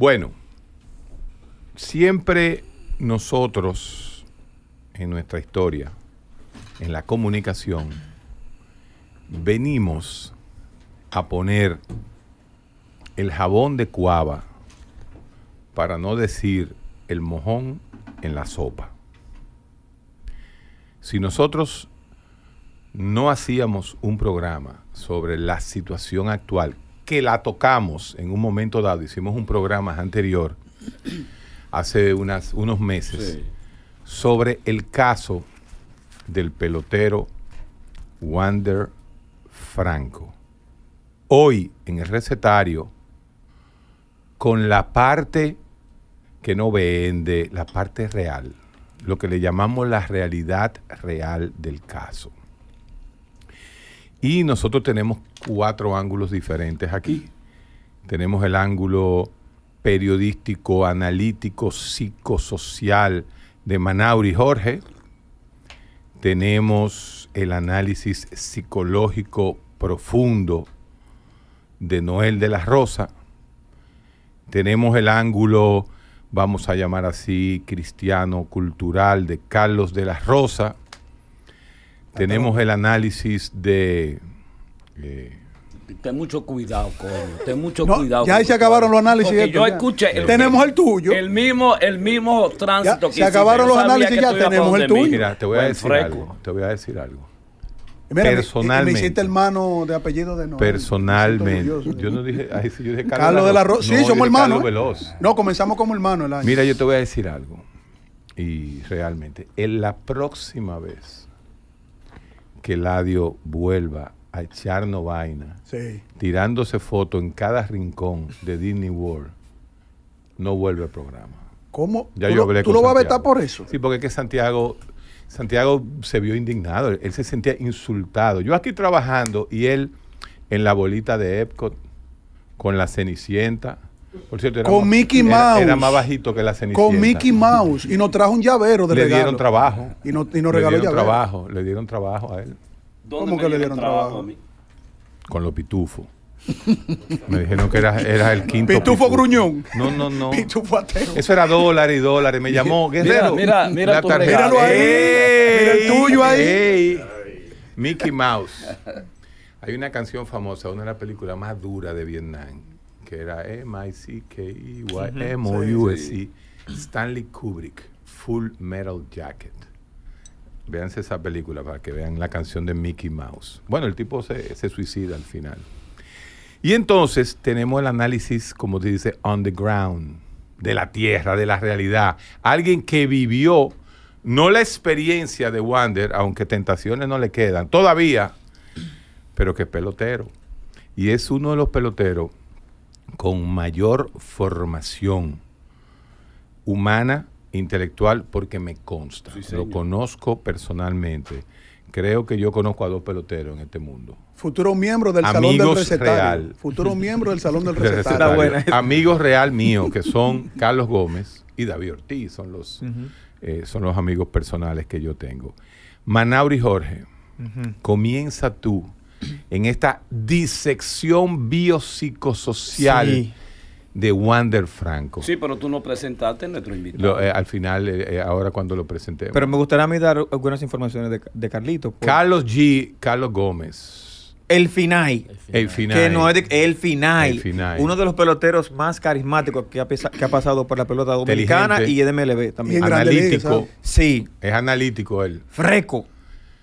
Bueno, siempre nosotros en nuestra historia, en la comunicación, venimos a poner el jabón de cuava, para no decir el mojón en la sopa. Si nosotros no hacíamos un programa sobre la situación actual que la tocamos en un momento dado, hicimos un programa anterior, hace unos meses, sobre el caso del pelotero Wander Franco. Hoy en el recetario, con la parte que no vende, la parte real, lo que le llamamos la realidad real del caso. Y nosotros tenemos cuatro ángulos diferentes aquí. Tenemos el ángulo periodístico, analítico, psicosocial de Manauri Jorge. Tenemos el análisis psicológico profundo de Noel de la Rosa. Tenemos el ángulo, vamos a llamar así, cristiano, cultural de Carlos de la Rosa. Tenemos el análisis de... Eh, Ten mucho cuidado, coño. Ten mucho no, cuidado. Ya ahí se acabaron los análisis. Esto, yo escuché. El, tenemos el tuyo. El mismo, el mismo tránsito ya, que Se acabaron los análisis, ya tenemos el tuyo. Mira, te voy a decir algo. Te voy a decir algo. personalmente. Me, hiciste hermano de apellido de no. Personalmente. Yo no dije, ahí sí, yo dije Carlos, de la Sí, somos hermanos. ¿eh? No, comenzamos como hermanos el año. Mira, yo te voy a decir algo. Y realmente, en la próxima vez que Ladio vuelva a echarnos vaina, tirándose foto en cada rincón de Disney World, no vuelve al programa. ¿Cómo? Ya ¿Tú, yo lo vas a vetar por eso? Sí, porque es que Santiago, Santiago se vio indignado, él se sentía insultado. Yo aquí trabajando y él en la bolita de Epcot, con la Cenicienta, con Mickey Mouse. Era, más bajito que la Cenicienta. Con Mickey Mouse. Y nos trajo un llavero de le regalo. Le dieron trabajo. Y, nos regaló le dieron trabajo. Le dieron trabajo a él. ¿Cómo que le dieron trabajo? A mí? Con los pitufos. Me dijeron que era, el quinto. Pitufo, gruñón. No, no, no. ateo. Eso era dólares y dólares. Me llamó Guerrero. Mira, mira, mira. Tu Míralo ahí. Mira tuyo ahí. Mickey Mouse. Hay una canción famosa, una de las películas más duras de Vietnam que era m i c k e y m o u s e. Stanley Kubrick, Full Metal Jacket. Véanse esa película para que vean la canción de Mickey Mouse. Bueno, el tipo se, se suicida al final. Y entonces tenemos el análisis, como te dice, on the ground, de la tierra, de la realidad. Alguien que vivió, no la experiencia de Wander, aunque tentaciones no le quedan, todavía, pero que es pelotero. Y es uno de los peloteros con mayor formación humana, intelectual, porque me consta, lo conozco personalmente. Creo que yo conozco a dos peloteros en este mundo. Futuro miembro del Salón del Recetario. Real. Futuro miembro del Salón del Recetario. Amigos real mío, que son Carlos Gómez y David Ortiz, son los, eh, son los amigos personales que yo tengo. Manauri Jorge, comienza tú en esta disección biopsicosocial. de Wander Franco. Sí, pero tú no presentaste nuestro invitado. Eh, al final, eh, eh, ahora cuando lo presentemos. Pero me gustaría a mí dar algunas informaciones de, Carlito. Carlos G. Carlos Gómez. El final. El final. Que el, final. Uno de los peloteros más carismáticos que ha, pasado por la pelota dominicana y de MLB también. analítico. sí. Es analítico él. Freco.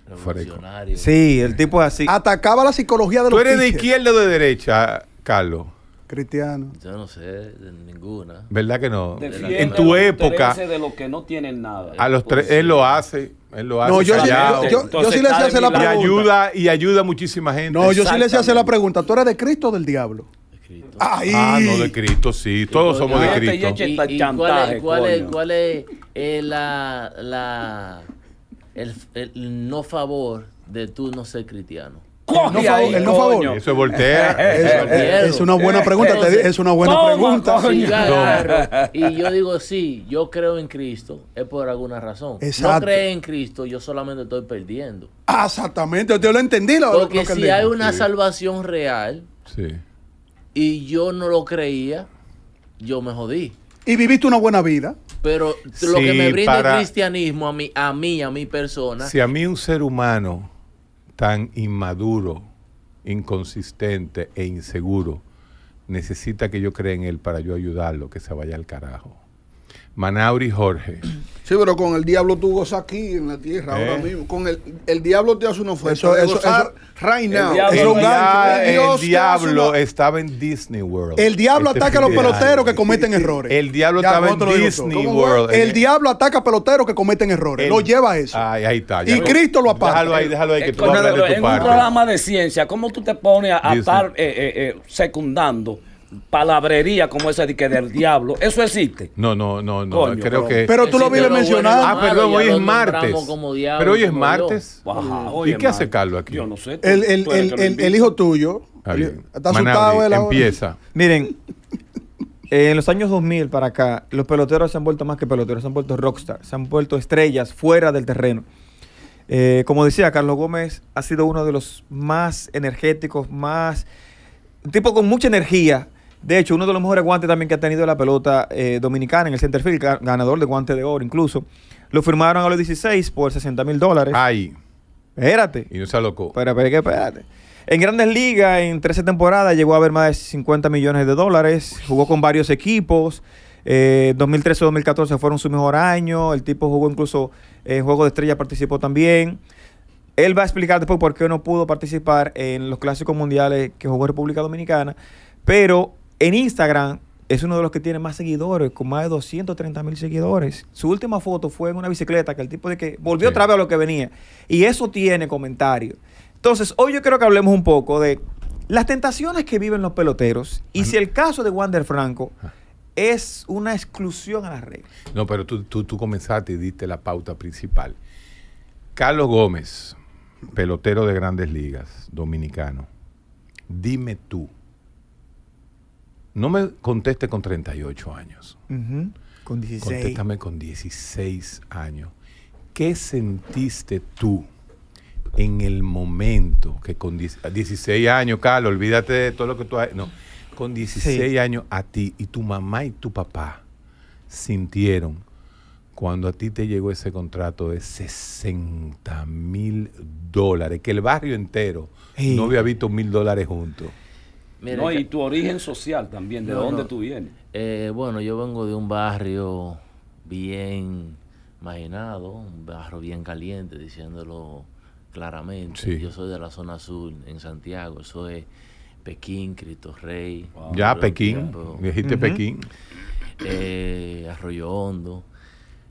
Revolucionario. Sí, el tipo es así. Atacaba la psicología de ¿Tú eres de izquierda o de derecha, Carlos? Cristiano. Yo no sé de ninguna. ¿Verdad que no? en tu época. De los que no tienen nada. A los tres, él lo hace. Él lo hace. No, yo, sí, le sé hacer la pregunta. Y ayuda, y ayuda a muchísima gente. No, yo sí le sé hacer la pregunta. ¿Tú eres de Cristo o del diablo? Cristo. Ah, no, de Cristo, sí. Todos somos de este Cristo. ¿Y, cuál es, cuál es, cuál es eh, la el, no favor de tú no ser cristiano. No favor, el no favor. Eso es eh, eh, eh, Es, una buena pregunta. es una buena pregunta. y yo digo, sí, yo creo en Cristo. Es por alguna razón. No cree en Cristo, yo solamente estoy perdiendo. Ah, exactamente. Yo lo entendí. Porque si hay una salvación real y yo no lo creía, yo me jodí. Y viviste una buena vida. Pero lo que me brinda el cristianismo a mí, a mí, a mi persona. Si a mí un ser humano tan inmaduro, inconsistente e inseguro necesita que yo crea en él para yo ayudarlo, que se vaya al carajo. Manauri Jorge. Sí, pero con el diablo tú gozas aquí en la tierra ahora eh. mismo. Con el, el diablo te hace una oferta. Eso, right now. El diablo, estaba en Disney World. El diablo este ataca a los peloteros que cometen errores. El diablo estaba en Disney World. El diablo ataca a peloteros que cometen errores. Lo lleva a eso. ahí está. y Cristo lo aparta. Déjalo ahí, déjalo ahí eh, en un programa de ciencia, ¿cómo tú te pones a, estar eh, secundando? palabrería como esa de que del diablo. Eso existe. No, no, no, no. creo que. Pero tú lo vives mencionado. Ah, perdón, hoy es martes. pero hoy es martes. ¿Y qué hace Carlos aquí? Yo no sé. El, hijo tuyo está asustado la Empieza. Miren. en los años 2000 para acá, los peloteros se han vuelto más que peloteros, se han vuelto rockstar, se han vuelto estrellas fuera del terreno. Eh, como decía, Carlos Gómez ha sido uno de los más energéticos, más. Un tipo con mucha energía, de hecho, uno de los mejores guantes también que ha tenido la pelota eh, dominicana en el centerfield, ganador de guante de oro incluso. Lo firmaron a los 16 por 60 mil dólares. Ay. Espérate. Y no se alocó. Pero, pero, espérate. En grandes ligas, en 13 temporadas, llegó a haber más de 50 millones de dólares. Jugó con varios equipos. 2013-2014 eh, fueron su mejor año. El tipo jugó incluso en eh, Juego de Estrella, participó también. Él va a explicar después por qué no pudo participar en los clásicos mundiales que jugó República Dominicana. Pero en Instagram es uno de los que tiene más seguidores, con más de 230 mil seguidores. Su última foto fue en una bicicleta, que el tipo de que volvió otra vez a lo que venía. Y eso tiene comentarios. Entonces, hoy yo creo que hablemos un poco de las tentaciones que viven los peloteros y si el caso de Wander Franco es una exclusión a las red. No, pero tú, tú, tú comenzaste y diste la pauta principal. Carlos Gómez, pelotero de grandes ligas, dominicano. Dime tú, no me conteste con 38 años. Con 16. Contéstame con 16 años. ¿Qué sentiste tú en el momento que con 16 años, Carlos, olvídate de todo lo que tú has... No, con 16 años a ti y tu mamá y tu papá sintieron cuando a ti te llegó ese contrato de 60 mil dólares, que el barrio entero no había visto mil dólares juntos y tu origen social también, ¿de dónde tú vienes? Eh, bueno, yo vengo de un barrio bien imaginado, un barrio bien caliente, diciéndolo claramente. Yo soy de la zona sur, en Santiago, soy Pekín, Cristo Rey. Ya, Pekín, dijiste Pekín. Eh, Arroyo Hondo.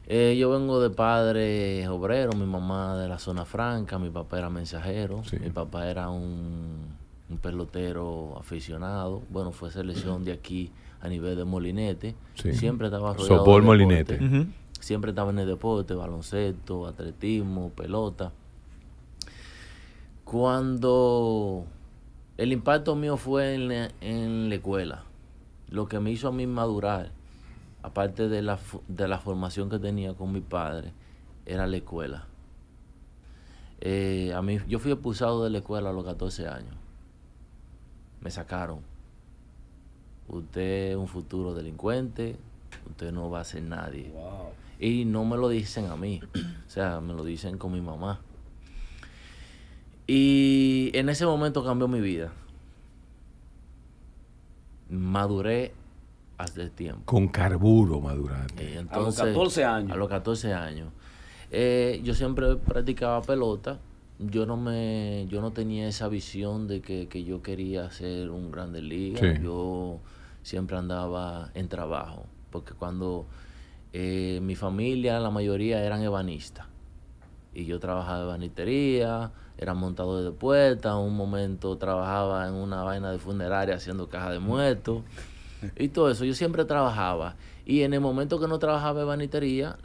Eh, yo vengo de padre obrero mi mamá de la zona franca, mi papá era mensajero, mi papá era un un pelotero aficionado, bueno, fue selección de aquí a nivel de molinete, siempre estaba rodeado molinete. Siempre estaba en el deporte, baloncesto, atletismo, pelota. Cuando el impacto mío fue en la, escuela, lo que me hizo a mí madurar, aparte de la, de la formación que tenía con mi padre, era la escuela. Eh, a mí, yo fui expulsado de la escuela a los 14 años me sacaron. Usted es un futuro delincuente, usted no va a ser nadie. Y no me lo dicen a mí, o sea, me lo dicen con mi mamá. Y en ese momento cambió mi vida. Maduré hace tiempo. Con carburo madurante. a los 14 años. A los 14 años. Eh, yo siempre practicaba pelota yo no me yo no tenía esa visión de que, yo quería ser un grande liga yo siempre andaba en trabajo porque cuando eh, mi familia la mayoría eran ebanistas y yo trabajaba de banitería era montador de puertas un momento trabajaba en una vaina de funeraria haciendo caja de muertos y todo eso yo siempre trabajaba y en el momento que no trabajaba de banistería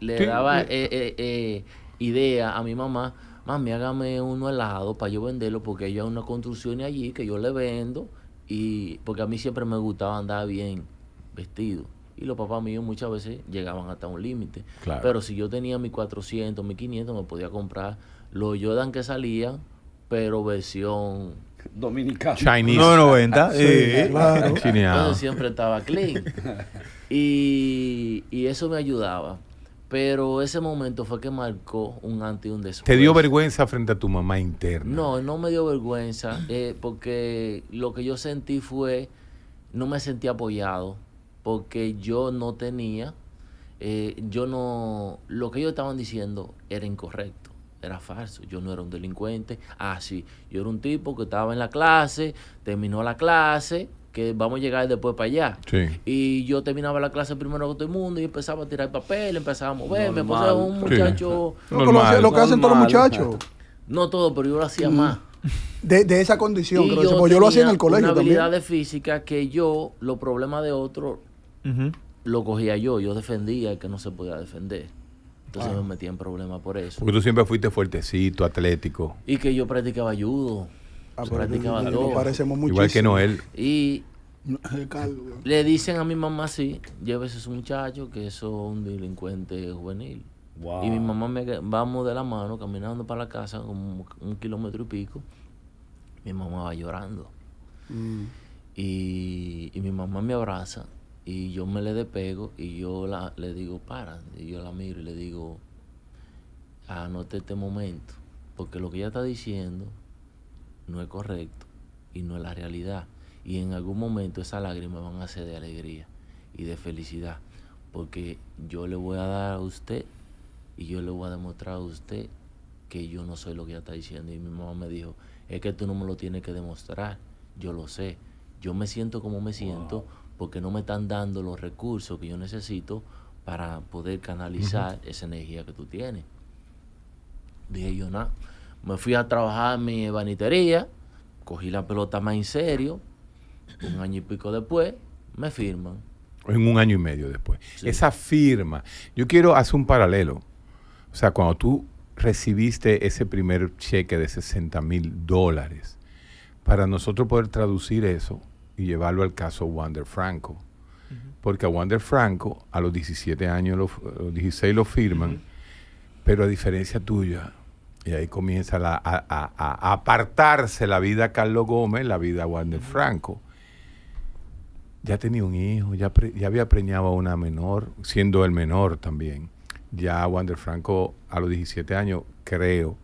le, daba eh, eh, idea a mi mamá mami, hágame uno helado para yo venderlo porque ella hay una construcción allí que yo le vendo y porque a mí siempre me gustaba andar bien vestido. Y los papás míos muchas veces llegaban hasta un límite. Pero si yo tenía mis 400, mis 500, me podía comprar los Jordan que salían, pero versión dominicana. Chinese. No, 90. Sí, claro. siempre estaba clean. Y, y eso me ayudaba. Pero ese momento fue que marcó un antes y un después. ¿Te dio vergüenza frente a tu mamá interna? No, no me dio vergüenza, eh, porque lo que yo sentí fue, no me sentí apoyado, porque yo no tenía, eh, yo no, lo que ellos estaban diciendo era incorrecto, era falso, yo no era un delincuente, ah, sí, yo era un tipo que estaba en la clase, terminó la clase, que vamos a llegar después para allá. Y yo terminaba la clase primero que todo el mundo y empezaba a tirar papel, empezaba a moverme, me puse un muchacho... lo, que, hacen todos los muchachos. No todo, pero yo lo hacía mm. más. De, esa condición, yo, lo hacía en el colegio. Una habilidad de física que yo, los problemas de otro, lo cogía yo. Yo defendía que no se podía defender. Entonces ah. me metía en problemas por eso. Porque tú siempre fuiste fuertecito, atlético. Y que yo practicaba judo. Ah, parece practicaba Igual que Noel. Y le dicen a mi mamá así, llévese a su muchacho que eso es un delincuente juvenil. Y mi mamá me vamos de la mano caminando para la casa como un kilómetro y pico. Mi mamá va llorando. Mm. Y, y, mi mamá me abraza y yo me le despego y yo la, le digo, para. Y yo la miro y le digo, anote ah, este momento. Porque lo que ella está diciendo no es correcto y no es la realidad. Y en algún momento esas lágrimas van a ser de alegría y de felicidad. Porque yo le voy a dar a usted y yo le voy a demostrar a usted que yo no soy lo que ella está diciendo. Y mi mamá me dijo, es que tú no me lo tienes que demostrar. Yo lo sé. Yo me siento como me siento porque no me están dando los recursos que yo necesito para poder canalizar esa energía que tú tienes. Dije yo, no me fui a trabajar en mi banitería, cogí la pelota más en serio, un año y pico después, me firman. En un año y medio después. Esa firma, yo quiero hacer un paralelo. O sea, cuando tú recibiste ese primer cheque de 60 mil dólares, para nosotros poder traducir eso y llevarlo al caso Wander Franco. Porque a Wander Franco a los 17 años, los 16 lo firman, pero a diferencia tuya, y ahí comienza a, apartarse la vida Carlos Gómez, la vida Wander Franco. Ya tenía un hijo, ya, ya había preñado a una menor, siendo el menor también. Ya Wander Franco a los 17 años, creo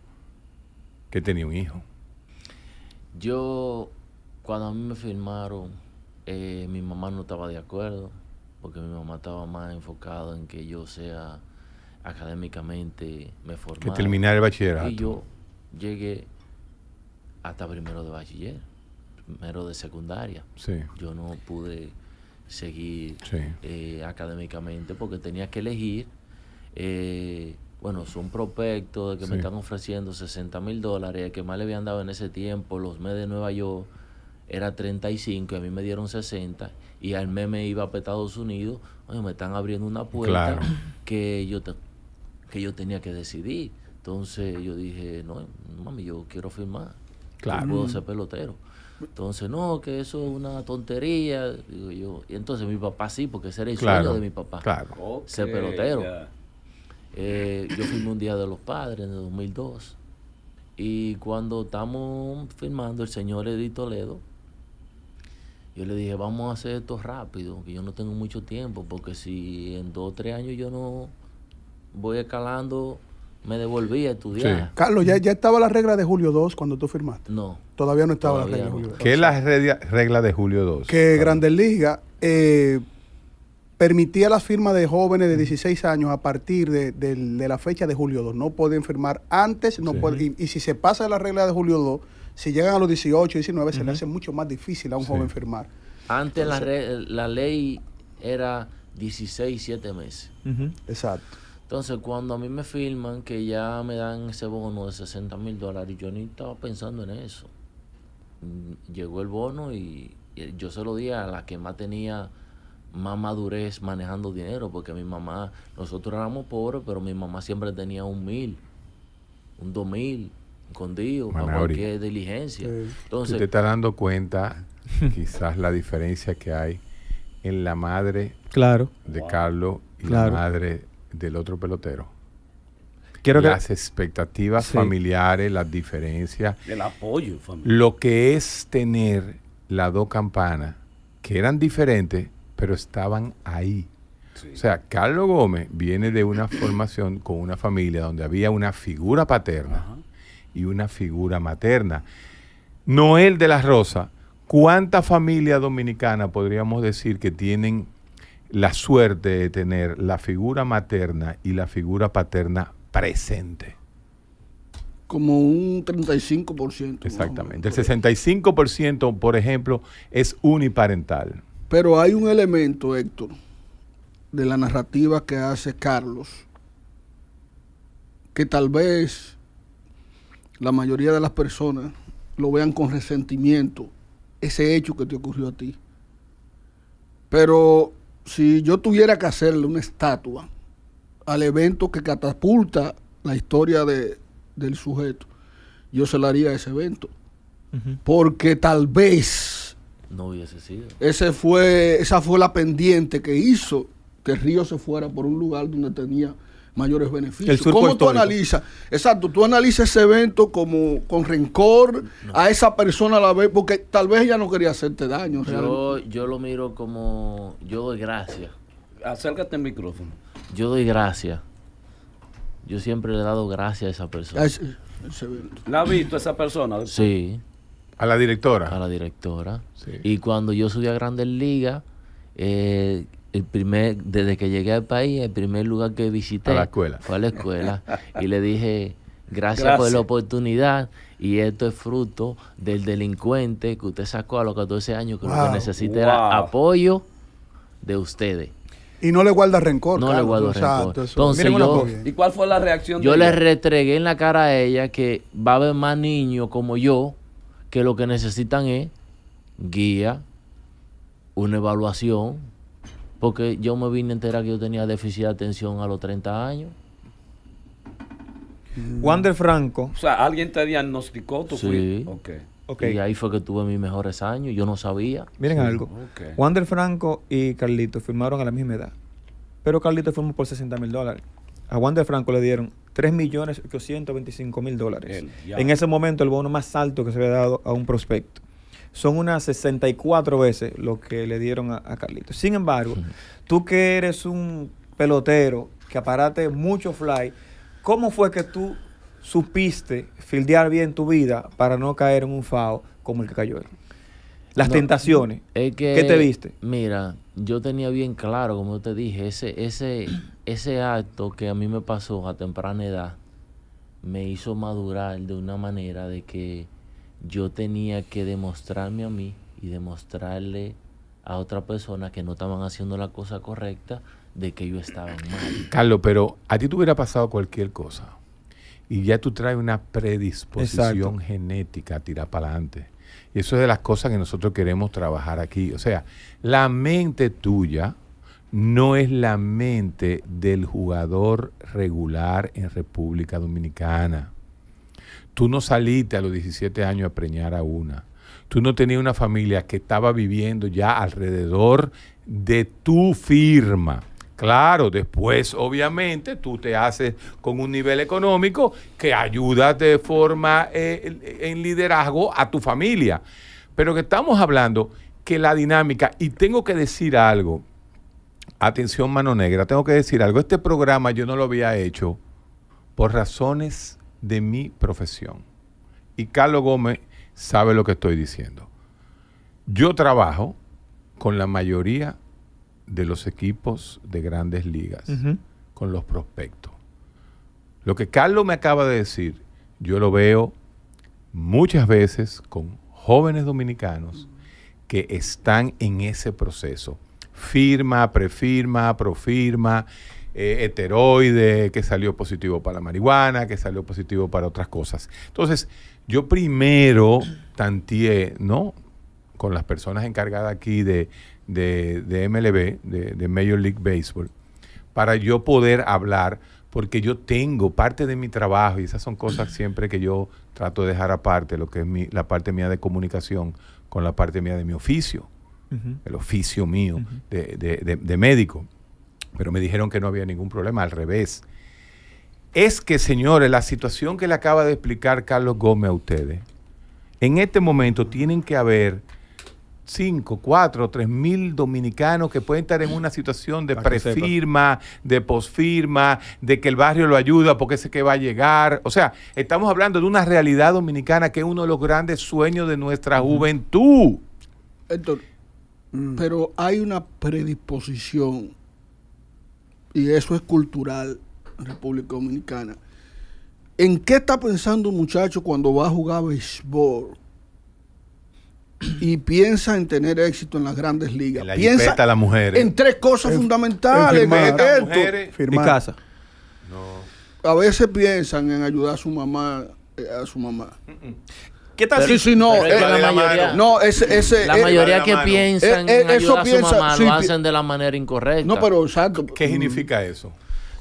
que tenía un hijo. Yo, cuando a mí me firmaron, eh, mi mamá no estaba de acuerdo, porque mi mamá estaba más enfocada en que yo sea académicamente me formé. Que terminar el bachillerato. Y yo llegué hasta primero de bachiller, primero de secundaria. Yo no pude seguir eh, académicamente porque tenía que elegir. Eh, bueno, son prospectos de que me están ofreciendo 60 mil dólares, que más le habían dado en ese tiempo, los mes de Nueva York era 35 a mí me dieron 60 y al mes me iba a Estados Unidos, oye, me están abriendo una puerta que yo te, que yo tenía que decidir. Entonces yo dije, no, mami, yo quiero firmar. Claro. puedo mm. ser pelotero. Entonces, no, que eso es una tontería. yo. Y entonces mi papá sí, porque ese era el de mi papá. ser pelotero. Eh, yo firmé un Día de los Padres en el 2002. Y cuando estamos firmando el señor Edith Toledo, yo le dije, vamos a hacer esto rápido, que yo no tengo mucho tiempo, porque si en dos o tres años yo no voy escalando, me devolví a estudiar. Sí. Carlos, ¿ya, ¿ya estaba la regla de Julio 2 cuando tú firmaste? No. Todavía no estaba la regla de Julio 2. ¿Qué es la regla de Julio 2? Que Grandes Ligas eh, permitía la firma de jóvenes de 16 años a partir de, la fecha de Julio 2. No pueden firmar antes, no pueden, y, si se pasa la regla de Julio 2, si llegan a los 18, 19, se le hace mucho más difícil a un joven firmar. Antes la, la ley era 16, 7 meses. Exacto. Entonces, cuando a mí me filman que ya me dan ese bono de 60 mil dólares, yo ni estaba pensando en eso. Mm, llegó el bono y, yo se lo di a la que más tenía más madurez manejando dinero, porque mi mamá, nosotros éramos pobres, pero mi mamá siempre tenía un mil, un dos mil, escondido, Dios, para cualquier diligencia. Entonces, te dando cuenta quizás la diferencia que hay en la madre claro. de Carlos y la madre del otro pelotero. Quiero las expectativas familiares, las diferencias. El apoyo familiar. Lo que es tener las dos campanas, que eran diferentes, pero estaban ahí. O sea, Carlos Gómez viene de una formación con una familia donde había una figura paterna y una figura materna. Noel de la Rosa, ¿Cuánta familia dominicana podríamos decir que tienen la suerte de tener la figura materna y la figura paterna presente. Como un 35%. Exactamente. El 65%, por ejemplo, es uniparental. Pero hay un elemento, Héctor, de la narrativa que hace Carlos, que tal vez la mayoría de las personas lo vean con resentimiento, ese hecho que te ocurrió a ti. Pero si yo tuviera que hacerle una estatua al evento que catapulta la historia de, del sujeto, yo se la haría a ese evento. Porque tal vez... No Ese fue, esa fue la pendiente que hizo que Río se fuera por un lugar donde tenía mayores beneficios. ¿Cómo tú analizas? Exacto, tú analizas ese evento como con rencor, a esa persona a la vez, porque tal vez ella no quería hacerte daño. Yo, yo lo miro como, yo doy gracias. Acércate al micrófono. Yo doy gracias. Yo siempre le he dado gracias a esa persona. ¿La ha visto esa persona? Sí. ¿A la directora? A la directora. Y cuando yo subí a Grandes Ligas, eh, el primer, desde que llegué al país, el primer lugar que visité fue a la escuela. y le dije, gracias, por la oportunidad y esto es fruto del delincuente que usted sacó a los 14 años, que lo que necesita era apoyo de ustedes. Y no le guarda rencor. No le guarda rencor. Entonces, yo, ¿Y cuál fue la reacción? Yo le retregué en la cara a ella que va a haber más niños como yo que lo que necesitan es guía, una evaluación, porque yo me vine a enterar que yo tenía déficit de atención a los 30 años. Mm. Wander Franco. O sea, alguien te diagnosticó, tú sí. Y ahí fue que tuve mis mejores años, yo no sabía. Miren algo. Okay. Wander Franco y Carlito firmaron a la misma edad. Pero Carlito firmó por 60 mil dólares. A Wander Franco le dieron millones mil dólares. En ese momento el bono más alto que se había dado a un prospecto son unas 64 veces lo que le dieron a, carlito Carlitos. Sin embargo, tú que eres un pelotero que aparate mucho fly, ¿cómo fue que tú supiste fildear bien tu vida para no caer en un FAO como el que cayó él? Las tentaciones. ¿Qué te viste? Mira, yo tenía bien claro, como te dije, ese, ese, ese acto que a mí me pasó a temprana edad me hizo madurar de una manera de que yo tenía que demostrarme a mí y demostrarle a otra persona que no estaban haciendo la cosa correcta de que yo estaba mal. Carlos, pero a ti te hubiera pasado cualquier cosa y ya tú traes una predisposición genética a tirar para adelante. Y eso es de las cosas que nosotros queremos trabajar aquí. O sea, la mente tuya no es la mente del jugador regular en República Dominicana. Tú no saliste a los 17 años a preñar a una. Tú no tenías una familia que estaba viviendo ya alrededor de tu firma. Claro, después obviamente tú te haces con un nivel económico que ayuda de forma eh, en liderazgo a tu familia. Pero que estamos hablando que la dinámica, y tengo que decir algo, atención mano negra, tengo que decir algo, este programa yo no lo había hecho por razones de mi profesión. Y Carlos Gómez sabe lo que estoy diciendo. Yo trabajo con la mayoría de los equipos de grandes ligas, con los prospectos. Lo que Carlos me acaba de decir, yo lo veo muchas veces con jóvenes dominicanos que están en ese proceso. Firma, prefirma, profirma eh, heteroide, que salió positivo para la marihuana, que salió positivo para otras cosas. Entonces, yo primero tanteé, ¿no? Con las personas encargadas aquí de, de, MLB, de, Major League Baseball, para yo poder hablar, porque yo tengo parte de mi trabajo, y esas son cosas siempre que yo trato de dejar aparte, lo que es mi, la parte mía de comunicación con la parte mía de mi oficio, el oficio mío de, de médico pero me dijeron que no había ningún problema, al revés. Es que, señores, la situación que le acaba de explicar Carlos Gómez a ustedes, en este momento tienen que haber 5, 4, 3 mil dominicanos que pueden estar en una situación de prefirma, de posfirma, de que el barrio lo ayuda porque sé que va a llegar. O sea, estamos hablando de una realidad dominicana que es uno de los grandes sueños de nuestra juventud. Héctor, mm. pero hay una predisposición y eso es cultural en República Dominicana. ¿En qué está pensando un muchacho cuando va a jugar béisbol? y piensa en tener éxito en las grandes ligas. La piensa a las eh. en tres cosas fundamentales. casa. A veces piensan en ayudar a su mamá. Eh, a su mamá. ¿Qué tal pero, sí, no, eh, Es, la, mayoría, no, ese, ese, eh, la mayoría que piensan eh, en eso eh, piensa, lo hacen de la manera incorrecta. No, pero exacto. ¿Qué significa eso?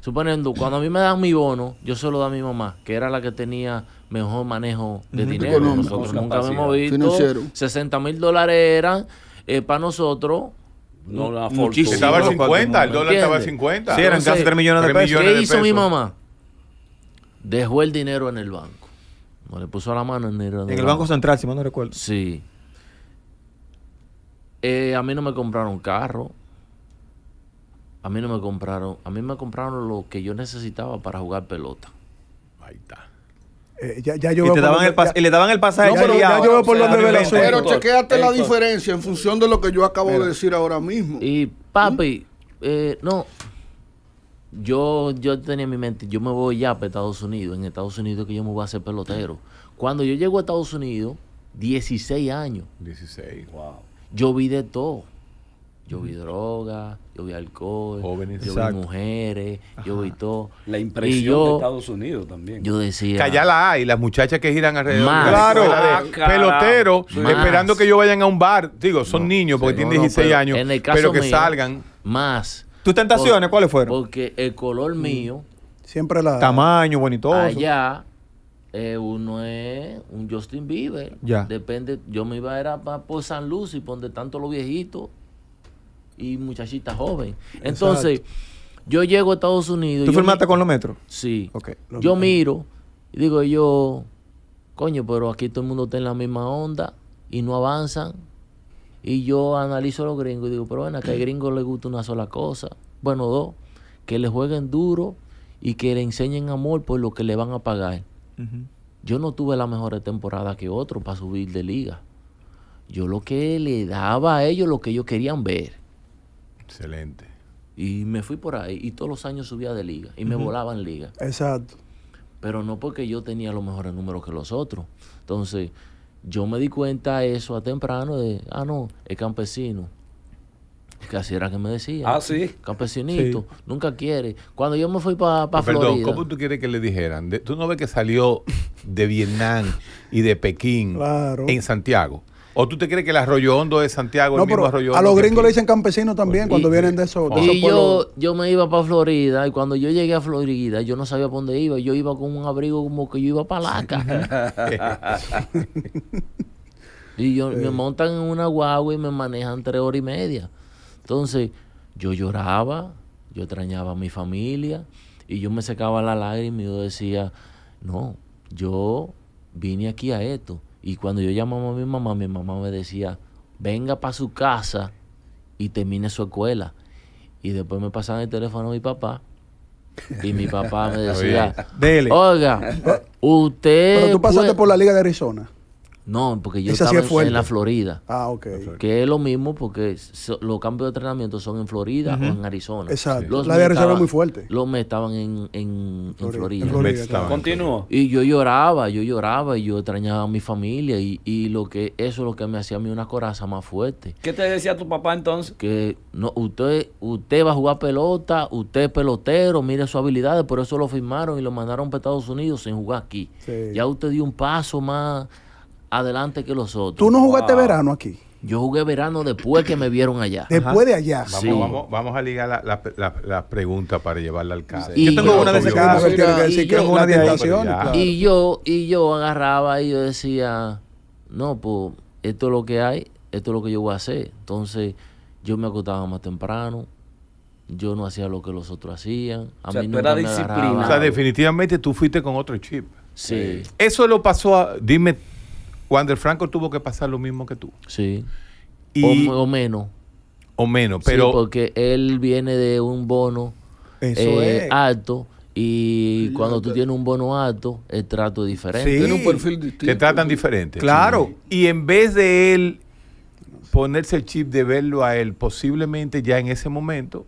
Suponiendo, cuando a mí me dan mi bono, yo se lo doy a mi mamá, que era la que tenía mejor manejo de dinero. No, nosotros nunca hemos visto. Financiero. 60 mil dólares eran eh, para nosotros. No, la Muchísimo. Estaba el 50, el dólar estaba el 50. Sí, eran Entonces, casi 3 millones de pesos. ¿Qué hizo mi mamá? Dejó el dinero en el banco le puso la mano en el, Banco Central, si mal no recuerdo. Sí. Eh, a mí no me compraron carro. A mí no me compraron. A mí me compraron lo que yo necesitaba para jugar pelota. Ahí está. Eh, ya, ya yo y, daban el y le daban el pasaje. ya, yo por donde la Pero chequeate la diferencia en función de lo que yo acabo de decir ahora mismo. Y papi, eh, no, yo, yo tenía en mi mente, yo me voy ya para Estados Unidos, en Estados Unidos que yo me voy a hacer pelotero. Cuando yo llego a Estados Unidos, 16 años. 16, wow. Yo vi de todo. Yo vi droga, yo vi alcohol, Jóvenes, yo vi mujeres, yo vi todo. La impresión de Estados Unidos también. Yo decía. Que allá la hay, las muchachas que giran alrededor. claro, ah, pelotero, esperando que yo vayan a un bar. Digo, son niños porque tienen 16 años, pero que salgan. Más ¿Tus tentaciones cuáles fueron? Porque el color mm. mío. Siempre la. Tamaño, bonito. Allá, eh, uno es un Justin Bieber. Ya. Depende. Yo me iba a ir a, por San Luis y donde tanto los viejitos y muchachitas jóvenes. Entonces, yo llego a Estados Unidos. ¿Tú firmaste con los metros? Sí. Okay, yo miro y digo yo, coño, pero aquí todo el mundo está en la misma onda y no avanzan. Y yo analizo a los gringos y digo, pero bueno, que al gringo le gusta una sola cosa. Bueno, dos, que le jueguen duro y que le enseñen amor por lo que le van a pagar. Yo no tuve la mejor temporada que otro para subir de liga. Yo lo que le daba a ellos lo que ellos querían ver. Excelente. Y me fui por ahí y todos los años subía de liga y me volaba en volaban liga. Exacto. Pero no porque yo tenía los mejores números que los otros. Entonces, yo me di cuenta eso a temprano de, ah, no, es campesino. Que así era que me decía. Ah, sí. Campesinito, nunca quiere. Cuando yo me fui para Florida. Perdón, ¿cómo tú quieres que le dijeran? ¿Tú no ves que salió de Vietnam y de Pekín en Santiago? ¿O tú te crees que el arroyo hondo de Santiago es el mismo arroyo hondo? A los gringos le dicen campesinos también cuando vienen de esos, y Yo, me iba para Florida y cuando yo llegué a Florida yo no sabía para dónde iba. Yo iba con un abrigo como que yo iba para Laca. y yo, me montan en una guagua y me manejan tres horas y media. Entonces yo lloraba, yo extrañaba a mi familia y yo me secaba la lágrima y yo decía, no, yo vine aquí a esto y cuando yo llamaba a mi mamá, mi mamá me decía, venga para su casa y termine su escuela. Y después me pasaban el teléfono a mi papá. Y mi papá me decía, oiga, usted... Pero tú pasaste por la Liga de Arizona. No, porque yo estaba en, la Florida. Ah, ok. Que es lo mismo porque los cambios de entrenamiento son en Florida o en Arizona. Exacto. la de Arizona es muy fuerte. Los me estaban en, en, en Florida. Florida. Y yo lloraba, yo lloraba y yo extrañaba a mi familia y, y, lo que eso es lo que me hacía a mí una coraza más fuerte. ¿Qué te decía tu papá entonces? Que no, usted, usted va a jugar pelota, usted es pelotero, mire sus habilidades, por eso lo firmaron y lo mandaron para Estados Unidos sin jugar aquí. Ya usted dio un paso más adelante que los otros. ¿Tú no jugaste verano aquí? Yo jugué verano después que me vieron allá. Después de allá. Vamos, vamos, a ligar las preguntas para llevarla al caso. Y yo tengo una de esas que Y, yo, agarraba y yo decía, no, pues esto es lo que hay, esto es lo que yo voy a hacer. Entonces yo me acostaba más temprano, yo no hacía lo que los otros hacían. A o mí disciplina. O sea, definitivamente tú fuiste con otro chip. Sí. Eso lo pasó a, dime Wander Franco tuvo que pasar lo mismo que tú. Sí. o, menos. O menos, pero. Sí, porque él viene de un bono eh, alto. Y cuando tú tienes un bono alto, el trato es diferente. Sí, un perfil distinto. Te tratan diferente. Claro. Y en vez de él ponerse el chip de verlo a él, posiblemente ya en ese momento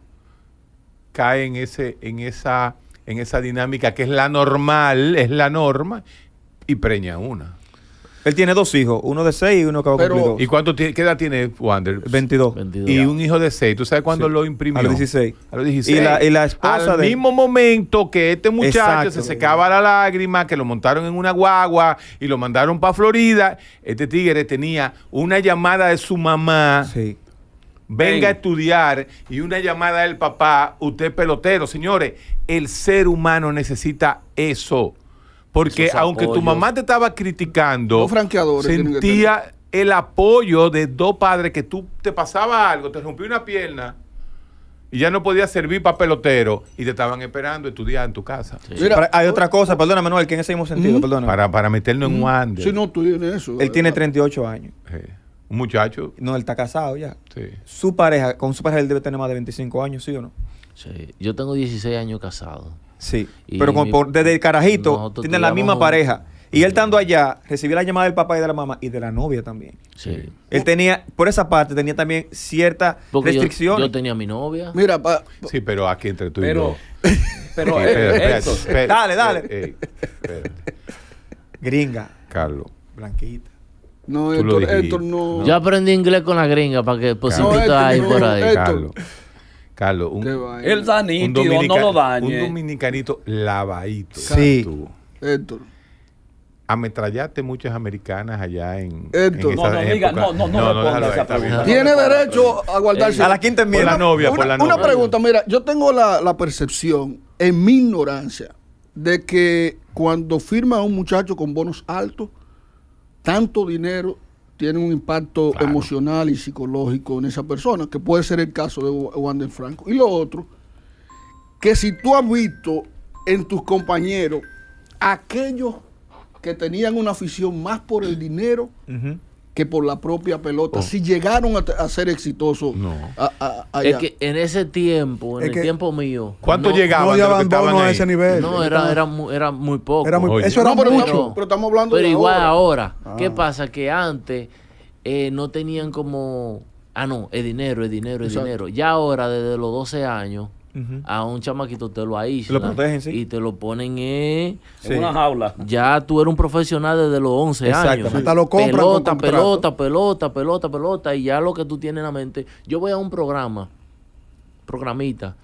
cae en, ese, en, esa, en esa dinámica que es la normal, es la norma, y preña una. Él tiene dos hijos, uno de seis y uno que va a ¿Y cuánto qué edad tiene Wander? 22. Y un hijo de seis. ¿Tú sabes cuándo lo imprimió? A los 16. A los 16. Y la, esposa Al mismo momento que este muchacho se secaba la lágrima, que lo montaron en una guagua y lo mandaron para Florida, este tigre tenía una llamada de su mamá. venga a estudiar y una llamada del papá, usted pelotero. Señores, el ser humano necesita eso. Porque aunque tu mamá te estaba criticando, sentía el apoyo de dos padres que tú te pasaba algo, te rompí una pierna y ya no podía servir para pelotero y te estaban esperando estudiar en tu casa. hay otra cosa, perdona Manuel, que en ese mismo sentido, Para, para meternos en un Sí, no, tú tienes eso. Él tiene 38 ah. años. Un muchacho. No, él está casado ya. Sí. Su pareja, con su pareja él debe tener más de 25 años, ¿sí o no? Sí. Yo tengo 16 años casado. Sí, pero desde el carajito tiene la misma pareja. Y él estando allá, recibió la llamada del papá y de la mamá y de la novia también. Sí. Él tenía, por esa parte, tenía también cierta restricción. Yo, tenía mi novia. Mira, Sí, pero aquí entre tú y yo. Pero, pero, dale, dale. Gringa. Carlos. Blanquita. No, esto no. Yo aprendí inglés con la gringa para que tú ahí por ahí. Carlos. Carlos, un, el danito, no lo Un dominicanito lavadito. Sí. Héctor. Ametrallaste muchas americanas allá en. Héctor. no, no, no, no, no, Tiene derecho a guardarse. A la quinta enmienda. la novia, Una pregunta, mira, yo tengo la, la percepción, en mi ignorancia, de que cuando firma un muchacho con bonos altos, tanto dinero tiene un impacto emocional y psicológico en esa persona, que puede ser el caso de Wander Franco. Y lo otro, que si tú has visto en tus compañeros aquellos que tenían una afición más por el dinero que por la propia pelota. Oh. Si llegaron a, ser exitosos. No. es que en ese tiempo, en el tiempo mío. ¿Cuánto no, llegaban? No a ese nivel. No, era, era, muy, era poco. eso era mucho. pero estamos hablando pero igual ahora. Ah. ¿Qué pasa? Que antes eh, no tenían como. Ah, no, el dinero, el dinero, el dinero. Ya ahora, desde los 12 años a un chamaquito te lo aíslan. Y te lo ponen en, una jaula. Ya tú eres un profesional desde los 11 años. lo compran pelota, pelota, pelota, pelota, pelota. Y ya lo que tú tienes en la mente. Yo voy a un programa, programita,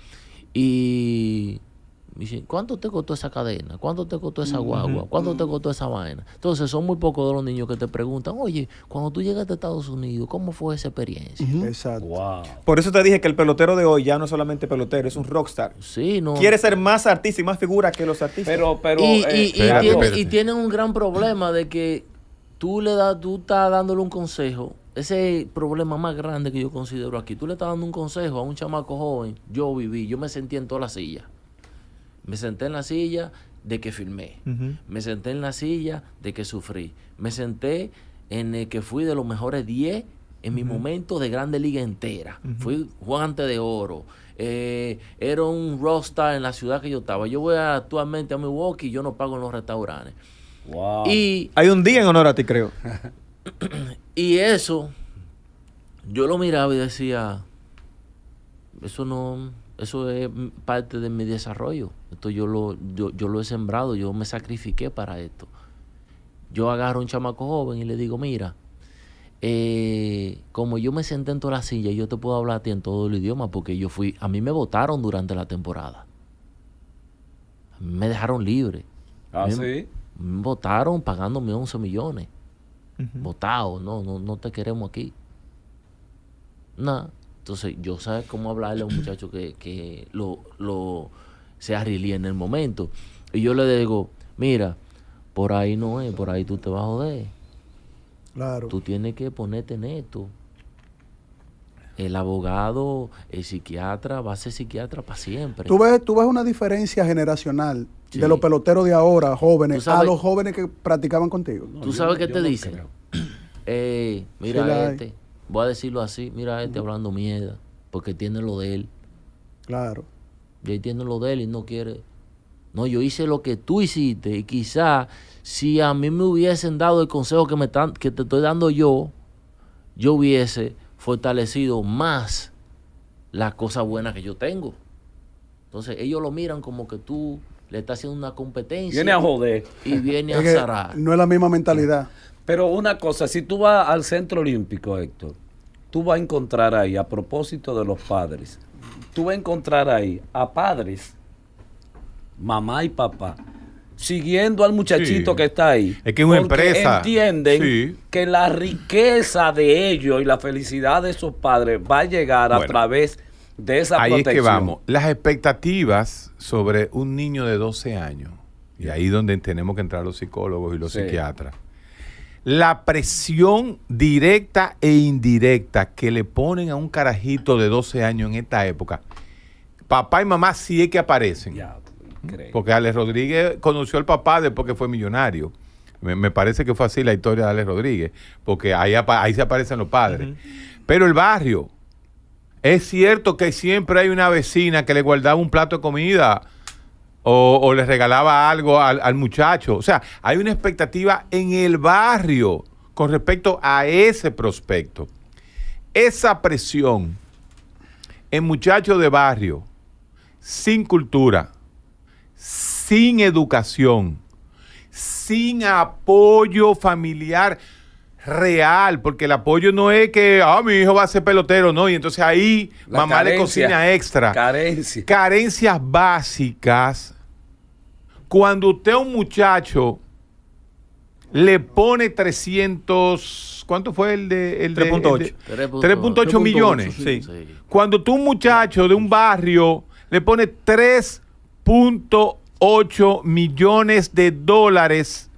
y ¿cuánto te costó esa cadena? ¿Cuánto te costó esa guagua? ¿Cuánto te mm. costó esa vaina? Entonces son muy pocos de los niños que te preguntan, oye, cuando tú llegaste a Estados Unidos, ¿cómo fue esa experiencia? Exacto. Por eso te dije que el pelotero de hoy ya no es solamente pelotero, es un rockstar. Sí, no. Quiere ser más artista y más figura que los artistas. Pero, pero. Y, eh, tiene, y tienen un gran problema de que tú le das, tú estás dándole un consejo ese es el problema más grande que yo considero aquí. Tú le estás dando un consejo a un chamaco joven. Yo viví, yo me sentí en toda la silla. Me senté en la silla de que filmé. Me senté en la silla de que sufrí. Me senté en el que fui de los mejores 10 en mi momento de grande liga entera. Fui jugante de oro. Eh, era un rockstar en la ciudad que yo estaba. Yo voy actualmente a Milwaukee y yo no pago en los restaurantes. Wow. Y, Hay un día en honor a ti, creo. y eso, yo lo miraba y decía, eso no, eso es parte de mi desarrollo. Esto yo lo, yo, lo he sembrado, yo me sacrifiqué para esto. Yo agarro a un chamaco joven y le digo, mira, eh, como yo me senté en toda la silla, yo te puedo hablar a ti en todo el idioma porque yo fui, a mí me votaron durante la temporada. me dejaron libre. Ah, sí. Me votaron pagándome 11 millones. Votado, no, no, no te queremos aquí. Nada. Entonces, yo sé cómo hablarle a un muchacho que, lo se Rilly en el momento. Y yo le digo, mira, por ahí no es, por ahí tú te vas a joder. Claro. Tú tienes que ponerte en esto. El abogado, el psiquiatra, va a ser psiquiatra para siempre. Tú ves, tú ves una diferencia generacional de los peloteros de ahora, jóvenes, a los jóvenes que practicaban contigo. tú sabes qué te dicen. Eh, mira este, voy a decirlo así, mira este hablando mierda, porque tiene lo de él. Claro. Y lo de él y no quiere. No, yo hice lo que tú hiciste y quizá si a mí me hubiesen dado el consejo que, me que te estoy dando yo, yo hubiese fortalecido más las cosas buenas que yo tengo. Entonces ellos lo miran como que tú le estás haciendo una competencia. Viene a joder. Y viene a zarar. No es la misma mentalidad. Pero una cosa, si tú vas al Centro Olímpico, Héctor, tú vas a encontrar ahí, a propósito de los padres, tú vas a encontrar ahí a padres, mamá y papá, siguiendo al muchachito que está ahí. Es que es una empresa. Entienden que la riqueza de ellos y la felicidad de sus padres va a llegar a través de esa protección. Ahí es que vamos. Las expectativas sobre un niño de 12 años, y ahí es donde tenemos que entrar los psicólogos y los psiquiatras la presión directa e indirecta que le ponen a un carajito de 12 años en esta época, papá y mamá sí es que aparecen. porque Alex Rodríguez conoció al papá después que fue millonario. Me, parece que fue así la historia de Alex Rodríguez, porque ahí, se aparecen los padres. Pero el barrio, es cierto que siempre hay una vecina que le guardaba un plato de comida o, o le regalaba algo al, al muchacho. O sea, hay una expectativa en el barrio con respecto a ese prospecto. Esa presión en muchachos de barrio, sin cultura, sin educación, sin apoyo familiar, real, porque el apoyo no es que, ah, mi hijo va a ser pelotero, no, y entonces ahí mamá le cocina extra. Carencia. Carencias básicas. Cuando usted a un muchacho le pone 300, ¿cuánto fue el de? El 3.8. 3.8 millones. Sí. Cuando tú un muchacho de un barrio le pone 3.8 millones de dólares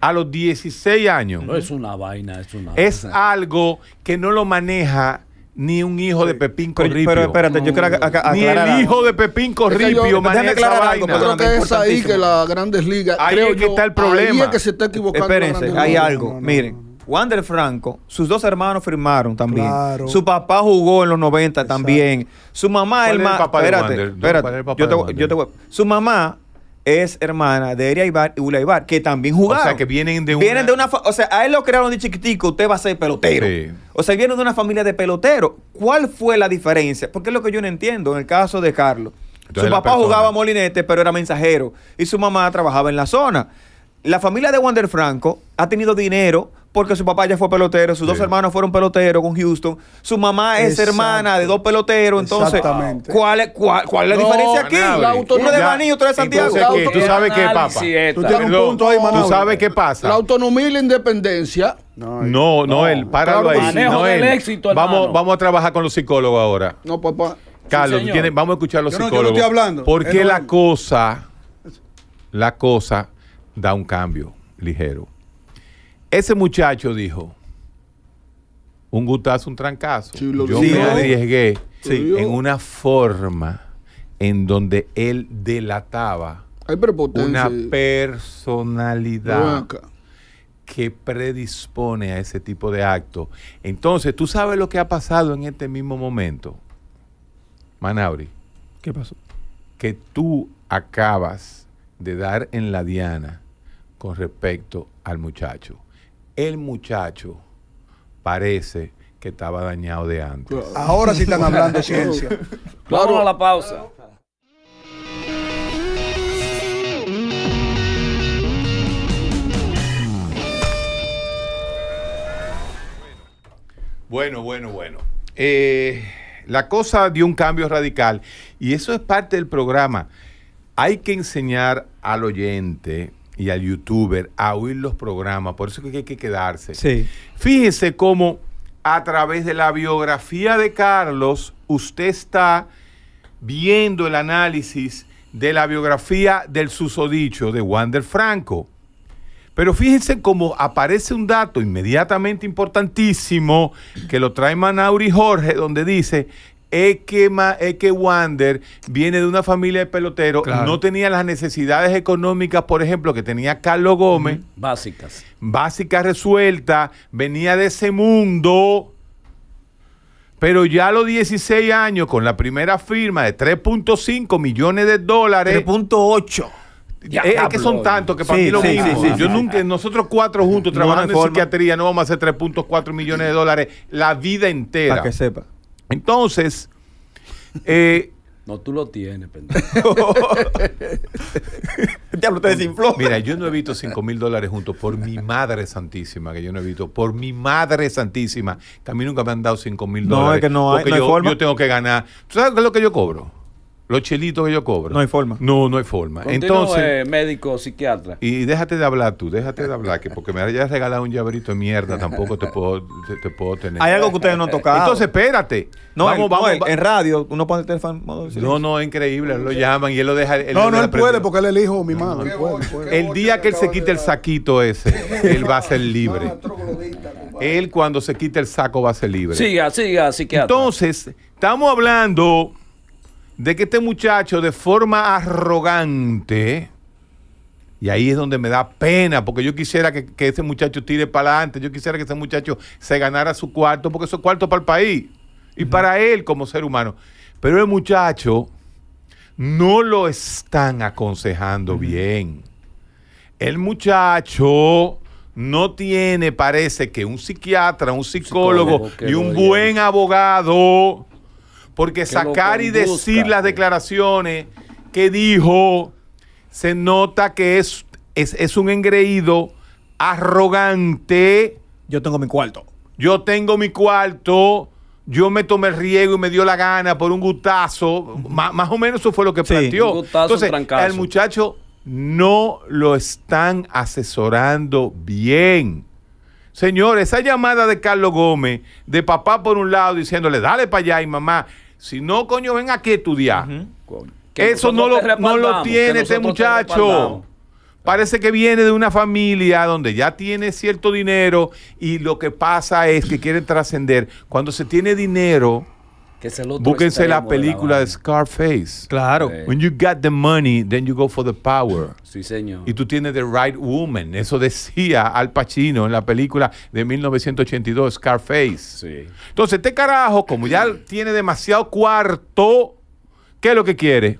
a los 16 años. No, es una vaina, es una vaina. Es algo que no lo maneja ni un hijo de Pepín Corripio. Pero, espérate, yo creo que Ni el hijo de Pepín Corripio maneja esa vaina. Yo creo que es ahí que la grandes ligas... Ahí que está el problema. Espérense, hay algo. miren, Wander Franco, sus dos hermanos firmaron también. Su papá jugó en los 90 también. Su mamá, hermano. espérate, espérate. yo te, yo su mamá es hermana de Eria Ibar y Ula Ibar, que también jugaron. O sea, que vienen de una... Vienen de una... O sea, a él lo crearon de chiquitico, usted va a ser pelotero. O sea, vienen de una familia de peloteros. ¿Cuál fue la diferencia? Porque es lo que yo no entiendo en el caso de Carlos. su papá jugaba molinete, pero era mensajero. Y su mamá trabajaba en la zona. La familia de Wander Franco ha tenido dinero porque su papá ya fue pelotero, sus dos hermanos fueron peloteros con Houston, su mamá es hermana de dos peloteros, entonces ¿cuál es, cuál, la diferencia aquí? La Uno de Maní, otro de Santiago. ¿Tú sabes qué, Tú eh, ¿Tú sabes qué pasa? La autonomía y la independencia no, no, él, páralo ahí. No, vamos, vamos a trabajar con los psicólogos ahora. No, papá. Pues, pues, Carlos, vamos a escuchar a los psicólogos. hablando. Porque la cosa, la cosa da un cambio ligero. Ese muchacho dijo, un gustazo, un trancazo. Yo me arriesgué en una forma en donde él delataba una personalidad que predispone a ese tipo de acto. Entonces, tú sabes lo que ha pasado en este mismo momento, Manauri. ¿Qué pasó? Que tú acabas de dar en la diana con respecto al muchacho el muchacho parece que estaba dañado de antes. Ahora sí están hablando ciencia. Claro. Vamos a la pausa. Bueno, bueno, bueno. Eh, la cosa dio un cambio radical y eso es parte del programa. Hay que enseñar al oyente y al youtuber a oír los programas, por eso que hay que quedarse. Sí. Fíjese cómo a través de la biografía de Carlos, usted está viendo el análisis de la biografía del susodicho de Wander Franco. Pero fíjense cómo aparece un dato inmediatamente importantísimo que lo trae Manauri Jorge, donde dice es que Wander viene de una familia de peloteros, no tenía las necesidades económicas, por ejemplo, que tenía Carlos Gómez. Básicas. Básicas resueltas, venía de ese mundo. Pero ya a los 16 años, con la primera firma de 3.5 millones de dólares. 3.8. Eh, es, que son tantos que para mí lo Yo nunca, nosotros cuatro juntos trabajando en psiquiatría no vamos a hacer 3.4 millones de dólares la vida entera. Para que sepa. Entonces, eh, no, tú lo tienes, pendejo. Diablo, te desinfló. Mira, yo no he visto 5 mil dólares juntos por mi madre santísima, que yo no he visto Por mi madre santísima, que a nunca me han dado 5 mil dólares. No, es que no hay, porque yo, tengo que ganar. ¿Tú sabes lo que yo cobro? Los chelitos que yo cobro. No hay forma. No, no hay forma. Entonces, médico, psiquiatra. Y déjate de hablar tú, déjate de hablar, que porque me haya regalado un llaverito de mierda, tampoco te puedo, tener. Hay algo que ustedes no han tocado. Entonces, espérate. No, vamos, vamos, en radio, uno pone el teléfono. no, no, es increíble. Lo llaman y él lo deja. no, no, él puede porque él es mi mano. el, el día que él se quite el saquito ese, él va a ser libre. él cuando se quite el saco va a ser libre. Siga, siga, psiquiatra. Entonces, estamos hablando de que este muchacho de forma arrogante, y ahí es donde me da pena, porque yo quisiera que, que ese muchacho tire para adelante, yo quisiera que ese muchacho se ganara su cuarto, porque eso es cuarto para el país y para él como ser humano. Pero el muchacho no lo están aconsejando bien. El muchacho no tiene, parece que un psiquiatra, un psicólogo, y un buen abogado porque sacar y decir las pues. declaraciones que dijo, se nota que es, es, un engreído arrogante. Yo tengo mi cuarto. Yo tengo mi cuarto. Yo me tomé el riego y me dio la gana por un gustazo. más, o menos eso fue lo que planteó. Entonces, el muchacho no lo están asesorando bien. Señor, esa llamada de Carlos Gómez, de papá por un lado, diciéndole, dale para allá y mamá, si no, coño, ven aquí a estudiar. Eso no lo, lo, tiene este muchacho. Parece que viene de una familia donde ya tiene cierto dinero y lo que pasa es que quiere trascender. Cuando se tiene dinero Búsquense la película de, Scarface. Claro. When you got the money, then you go for the power. Sí, señor. Y tú tienes The Right Woman. Eso decía Al Pacino en la película de 1982, Scarface. Sí. Entonces, este carajo, como ya tiene demasiado cuarto, ¿qué es lo que quiere?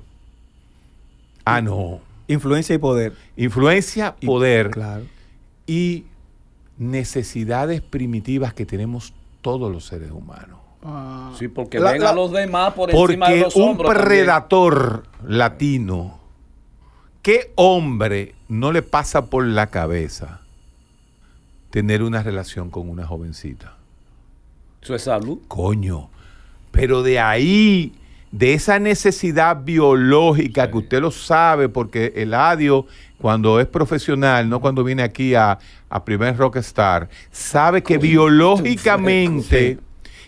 Ah, no. Influencia y poder. Influencia, poder. claro. Y necesidades primitivas que tenemos todos los seres humanos Ah. sí, porque la, a los demás por encima de los Porque un predator latino, ¿qué hombre no le pasa por la cabeza tener una relación con una jovencita? ¿Su es salud. Coño. Pero de ahí, de esa necesidad biológica que usted lo sabe, porque el adio, cuando es profesional, no cuando viene aquí a, primer rockstar, sabe que biológicamente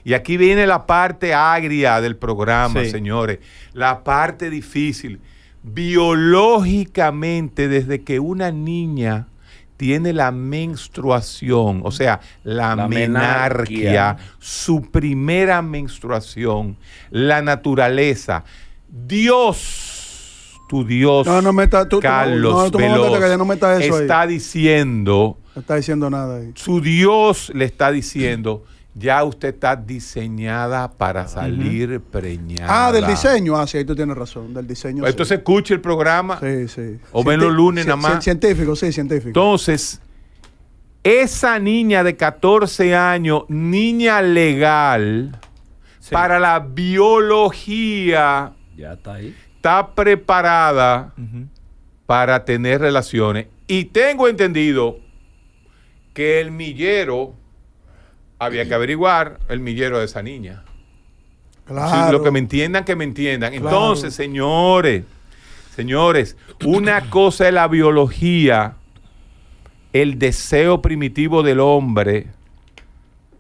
y aquí viene la parte agria del programa, señores, la parte difícil. Biológicamente, desde que una niña tiene la menstruación, o sea, la, menarquia, su primera menstruación, la naturaleza, Dios, tu Dios, Carlos Veloz, está diciendo, está diciendo nada ahí. su Dios le está diciendo ya usted está diseñada para salir preñada. Ah, del diseño. Ah, sí, ahí tú tienes razón, del diseño. Pues entonces se escuche el programa. Sí, sí. O ven lunes nada más. Científico, sí, científico. Entonces, esa niña de 14 años, niña legal, para la biología, ya está ahí. Está preparada para tener relaciones. Y tengo entendido que el millero había que averiguar el millero de esa niña. Claro. lo que me entiendan, que me entiendan. Entonces, señores, señores, una cosa es la biología, el deseo primitivo del hombre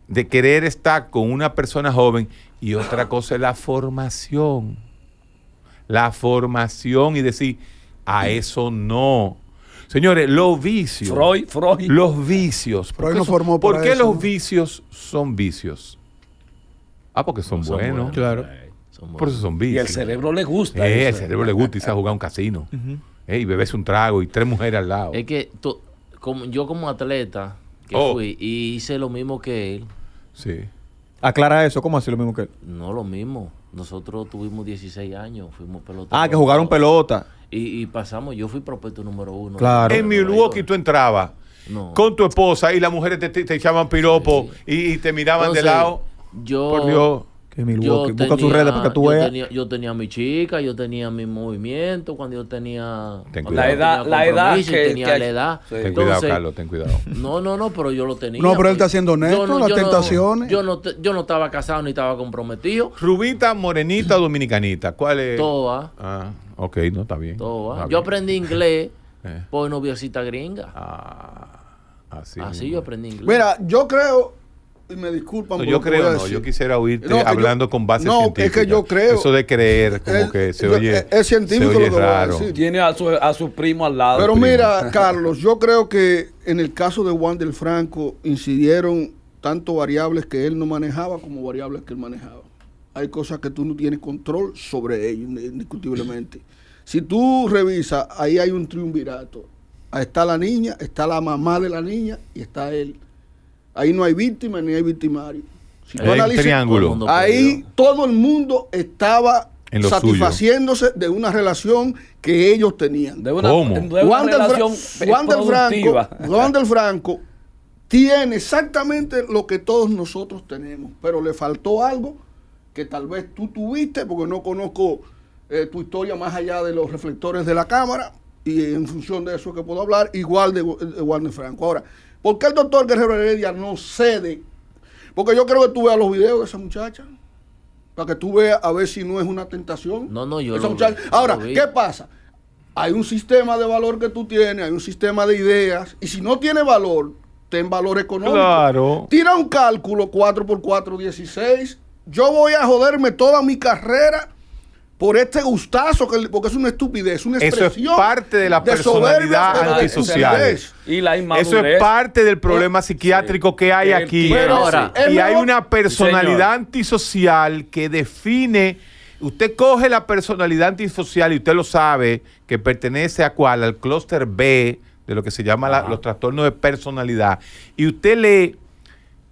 de querer estar con una persona joven y otra cosa es la formación. La formación y decir, a eso no, Señores, los vicios. Freud, Freud. Los vicios. Freud formó ¿Por qué los vicios son vicios? Ah, porque son, buenos. Claro. Son Por eso son vicios. Y eh, el cerebro le gusta. Eh, el cerebro le gusta y se a jugar un casino. y bebes un trago y tres mujeres al lado. Es que yo como atleta que oh. fui y hice lo mismo que él. Sí. Aclara eso, ¿cómo así lo mismo que él? No, lo mismo. Nosotros tuvimos 16 años, fuimos pelotas. Ah, que jugaron pelota. Y, pasamos, yo fui propuesto número uno. Claro. En Milwaukee tú entrabas con tu esposa y las mujeres te, te, echaban piropo Y, te miraban de lado. Yo. Por Dios. Que Milwaukee. Busca tus redes para que tú yo Tenía, yo tenía mi chica, yo tenía mi movimiento cuando yo tenía. la edad, la edad. Que, tenía la edad. Ten cuidado, Carlos, ten cuidado. No, no, no, pero yo lo tenía. No, pero él pues. está siendo honesto, no, las tentaciones. yo, no, yo no estaba casado ni estaba comprometido. Rubita, morenita, dominicanita, ¿cuál es? Toda. Ah. Ok, no, está bien. yo aprendí inglés eh. por noviecita gringa. Ah, así. Así yo aprendí inglés. Mira, yo creo y me disculpan. yo creo, no, yo quisiera oírte hablando con base no, es que yo creo. Eso de creer, como eh, que se oye. Eh, es, científico lo que raro. Tiene a su, primo al lado. Pero mira, Carlos, yo creo que en el caso de Juan del Franco incidieron tanto variables que él no manejaba como variables que él manejaba hay cosas que tú no tienes control sobre ellos, indiscutiblemente. Si tú revisas, ahí hay un triunvirato. Ahí está la niña, está la mamá de la niña y está él. Ahí no hay víctima ni hay victimario. Si tú analizas, ahí todo el mundo estaba satisfaciéndose de una relación que ellos tenían. De Juan del eh, Franco tiene exactamente lo que todos nosotros tenemos, pero le faltó algo que tal vez tú tuviste, porque no conozco eh, tu historia más allá de los reflectores de la Cámara, y en función de eso que puedo hablar, igual de, de Warner Franco. Ahora, ¿por qué el doctor Guerrero Heredia no cede? Porque yo creo que tú veas los videos de esa muchacha, para que tú veas a ver si no es una tentación. No, no, yo Ahora, ¿qué pasa? Hay un sistema de valor que tú tienes, hay un sistema de ideas, y si no tiene valor, ten valor económico. Claro. Tira un cálculo 4 x 4, 16, yo voy a joderme toda mi carrera por este gustazo, que, porque es una estupidez, una expresión. Eso es parte de la personalidad antisocial. Y la inmadurez. Eso es parte del problema eh, psiquiátrico que hay aquí. y hay una personalidad antisocial que define. Usted coge la personalidad antisocial y usted lo sabe, que pertenece a cuál? Al clúster B, de lo que se llama los trastornos de personalidad. Y usted le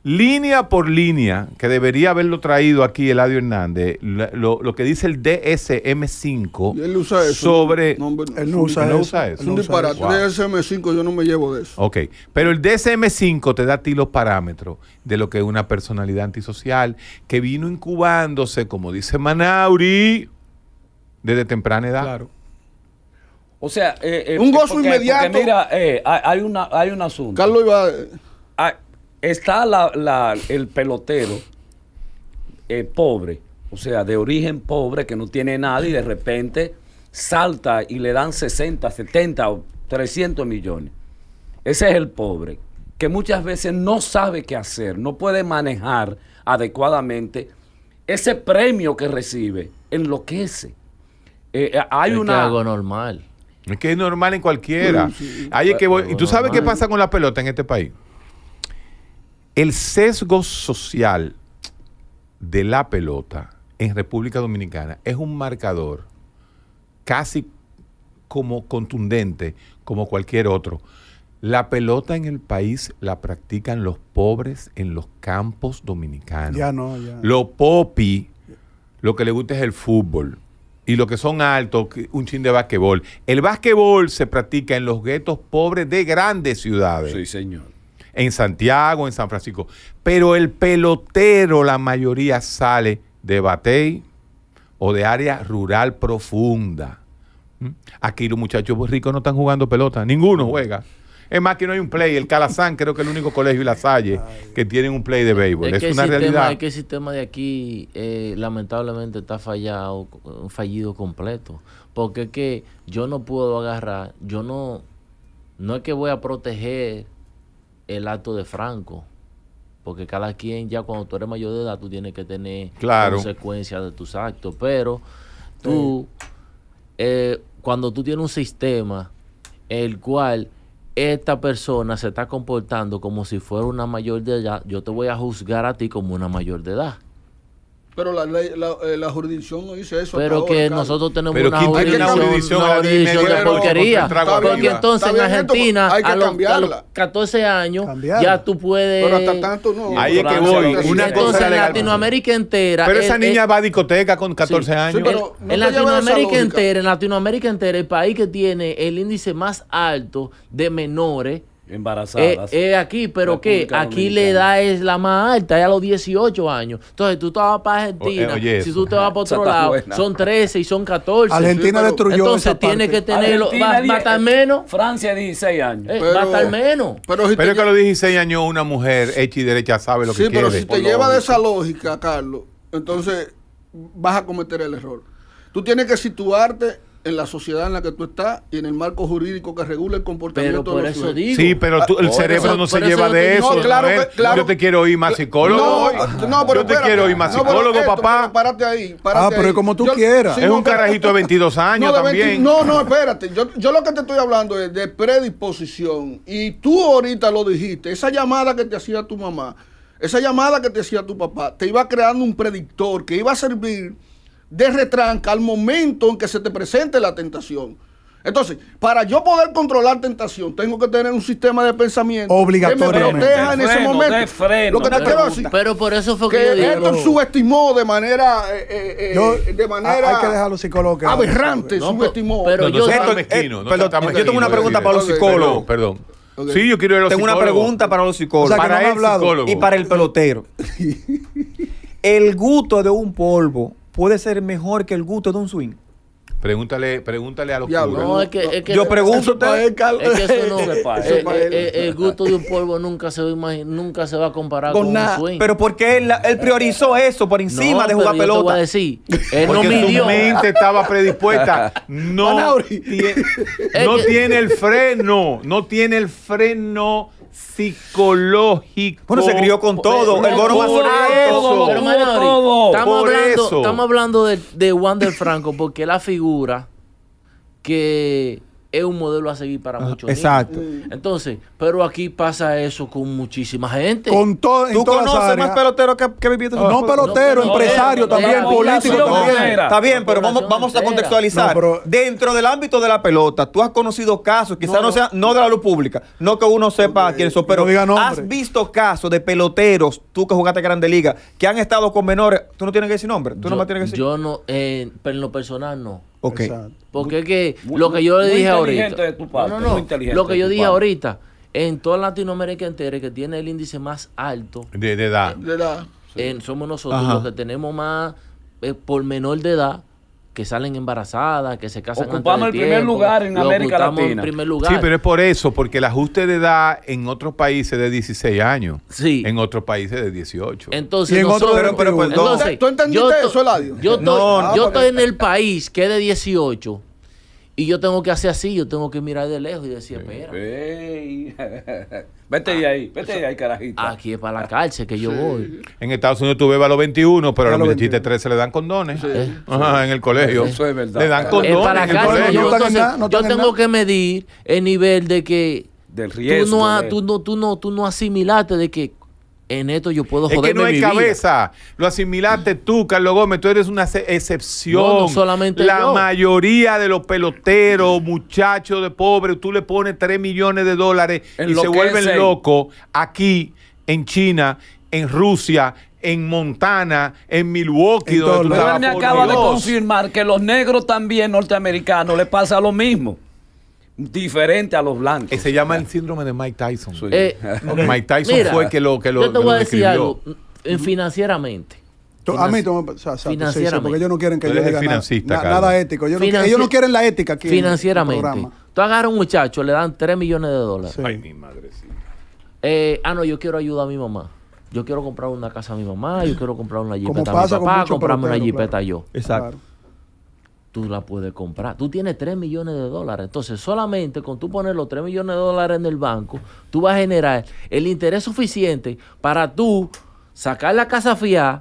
línea por línea, que debería haberlo traído aquí Eladio Hernández, lo, que dice el DSM5 sobre... él no usa, eso. Es un disparate. DSM5 yo no me llevo de eso. Ok, pero el DSM5 te da a ti los parámetros de lo que es una personalidad antisocial que vino incubándose, como dice Manauri, desde temprana edad. Claro. O sea, eh, eh, un gozo inmediato. mira, eh, hay, una, hay un asunto. Carlos iba... Ah, está el pelotero eh, pobre, o sea, de origen pobre, que no tiene nada y de repente salta y le dan 60, 70 o 300 millones. Ese es el pobre, que muchas veces no sabe qué hacer, no puede manejar adecuadamente ese premio que recibe, enloquece. Eh, eh, hay es algo normal. Es que es normal en cualquiera. ¿Y tú sabes qué pasa con la pelota en este país? El sesgo social de la pelota en República Dominicana es un marcador casi como contundente como cualquier otro. La pelota en el país la practican los pobres en los campos dominicanos. Ya no, ya. Lo popi, lo que le gusta es el fútbol. Y lo que son altos, un chin de basquetbol. El básquetbol se practica en los guetos pobres de grandes ciudades. Sí, señor en Santiago, en San Francisco. Pero el pelotero, la mayoría sale de Batey o de área rural profunda. ¿Mm? Aquí los muchachos ricos no están jugando pelota, ninguno juega. Es más que no hay un play. El Calazán creo que es el único colegio y la Salle que tienen un play de béisbol. Es, que una realidad. Es que el sistema de aquí eh, lamentablemente está fallado, fallido completo. Porque es que yo no puedo agarrar, yo no, no es que voy a proteger el acto de Franco. Porque cada quien, ya cuando tú eres mayor de edad, tú tienes que tener consecuencias de tus actos. Pero tú, eh, cuando tú tienes un sistema el cual esta persona se está comportando como si fuera una mayor de edad, yo te voy a juzgar a ti como una mayor de edad. Pero la, la, eh, la jurisdicción no dice eso. Pero que nosotros tenemos una jurisdicción, jurisdicción de porquería. Porque, entonces en Argentina, a, los, 14 años, ya tú puedes. Pero hasta tanto no. Ahí es que voy. entonces en Latinoamérica entera. Pero esa eh, niña eh, va a discoteca con 14 años. en Latinoamérica entera, en Latinoamérica entera, el país que tiene el índice más alto de menores Embarazadas. Es eh, eh, aquí, pero ¿qué? aquí la edad es la más alta, ya a los 18 años. Entonces tú te vas para Argentina, si tú te vas para otro lado, son 13 y son 14. Argentina destruyó Entonces tiene que tenerlo, eh, va, a estar menos. Francia 16 años. va a estar menos. Pero, si que a los 16 años una mujer hecha y derecha sabe lo que quiere. Sí, pero si te lleva de esa lógica, Carlos, entonces vas a cometer el error. Tú tienes que situarte en la sociedad en la que tú estás y en el marco jurídico que regula el comportamiento de los eso Sí, pero el ah, cerebro no se lleva de eso. Yo te quiero oír más psicólogo. No, ah, Yo te quiero oír más psicólogo, papá. Parate ahí. ah, pero es como tú quieras. es un carajito de 22 años también. no, no, espérate. Yo, yo lo que te estoy hablando es de predisposición. Y tú ahorita lo dijiste. Esa llamada que te hacía tu mamá, esa llamada que te hacía tu papá, te iba creando un predictor que iba a servir de retranca al momento en que se te presente la tentación. Entonces, para yo poder controlar tentación, tengo que tener un sistema de pensamiento obligatorio que me proteja en ese momento. lo que te, quiero decir, pero por eso fue que, esto subestimó de manera, eh, eh, eh, de manera hay que dejarlo aberrante, subestimó. Pero, yo, yo tengo una pregunta para los psicólogos. Perdón. Sí, yo quiero ir a los Tengo una pregunta para los psicólogos, para el psicólogo. y para el pelotero. el gusto de un polvo puede ser mejor que el gusto de un swing. Pregúntale, pregúntale a los ya, No, es que, es que Yo pregunto es que eso no eh, eh, eh, el, gusto de un polvo nunca se va a, nunca se va a comparar con, Un swing. Pero porque él, él priorizó eso por encima de jugar pero pelota. Yo te voy a decir, porque no midió. su mente estaba predispuesta. No, tiene, no tiene el freno, no tiene el freno psicológico. Bueno, se crió con todo. el bono más alto. estamos, hablando, estamos hablando de, de Wander Franco porque la figura que es un modelo a seguir para muchos. Exacto. Mm. Entonces, pero aquí pasa eso con muchísima gente. Con todo. Tú conoces más peloteros que, que no, no, pelotero, empresario también, político también. Está bien, pero vamos, a contextualizar. Dentro del ámbito de la pelota, tú has conocido casos, quizás no, sea, no de la luz pública, no que uno sepa eh, quiénes son, pero has visto casos de peloteros, tú que jugaste Grande Liga, que han estado con menores. Tú no tienes que decir nombre. Tú yo, no tienes que decir. Yo no, pero eh, en lo personal no. Porque que lo que yo le dije ahorita. tu lo que yo dije ahorita, en toda Latinoamérica entera, que tiene el índice más alto de, edad. En, somos nosotros los que tenemos más eh, por menor de edad que salen embarazadas, que se casan Ocupamos antes de el primer lugar en América Latina. primer lugar. Sí, pero es por eso, porque el ajuste de edad en otros países es de 16 años. En otros países de 18. Entonces, nosotros, pero, ¿tú entendiste eso, Eladio? Yo, yo estoy en el país que es de 18 y yo tengo que hacer así, yo tengo que mirar de lejos y decir, espera. vete de ah, ahí, vete ahí, carajito. Aquí es para la cárcel que yo voy. En Estados Unidos tú bebas a los 21, pero a los 23 13 le dan condones. Eh, Ajá, en el colegio. Eso es verdad. Le dan condones. para Yo, tengo que medir el nivel de que Tú no, tú no, tú no, tú no asimilaste de que en esto yo puedo joderme Es que no hay cabeza. Lo asimilaste tú, Carlos Gómez. Tú eres una excepción. No, solamente La mayoría de los peloteros, muchachos de pobre, tú le pones 3 millones de dólares y se vuelven locos aquí, en China, en Rusia, en Montana, en Milwaukee. Entonces, me acaba de confirmar que los negros también norteamericanos les pasa lo mismo diferente a los blancos. se llama el síndrome de Mike Tyson. Eh, Mike Tyson fue que lo que lo. Yo te voy a decir algo financieramente. mí, o porque ellos no quieren que yo sea nada, nada ético. Ellos, no, ellos no, quieren la ética Financieramente. Tú agarras a un muchacho, le dan 3 millones de dólares. Ay, mi madre Eh, ah, no, yo quiero ayudar a mi mamá. Yo quiero comprar una casa a mi mamá, yo quiero comprar una jipeta a mi papá, comprarme una jipeta yo. Exacto tú la puedes comprar. Tú tienes 3 millones de dólares. Entonces, solamente con tú poner los 3 millones de dólares en el banco, tú vas a generar el interés suficiente para tú sacar la casa fiada,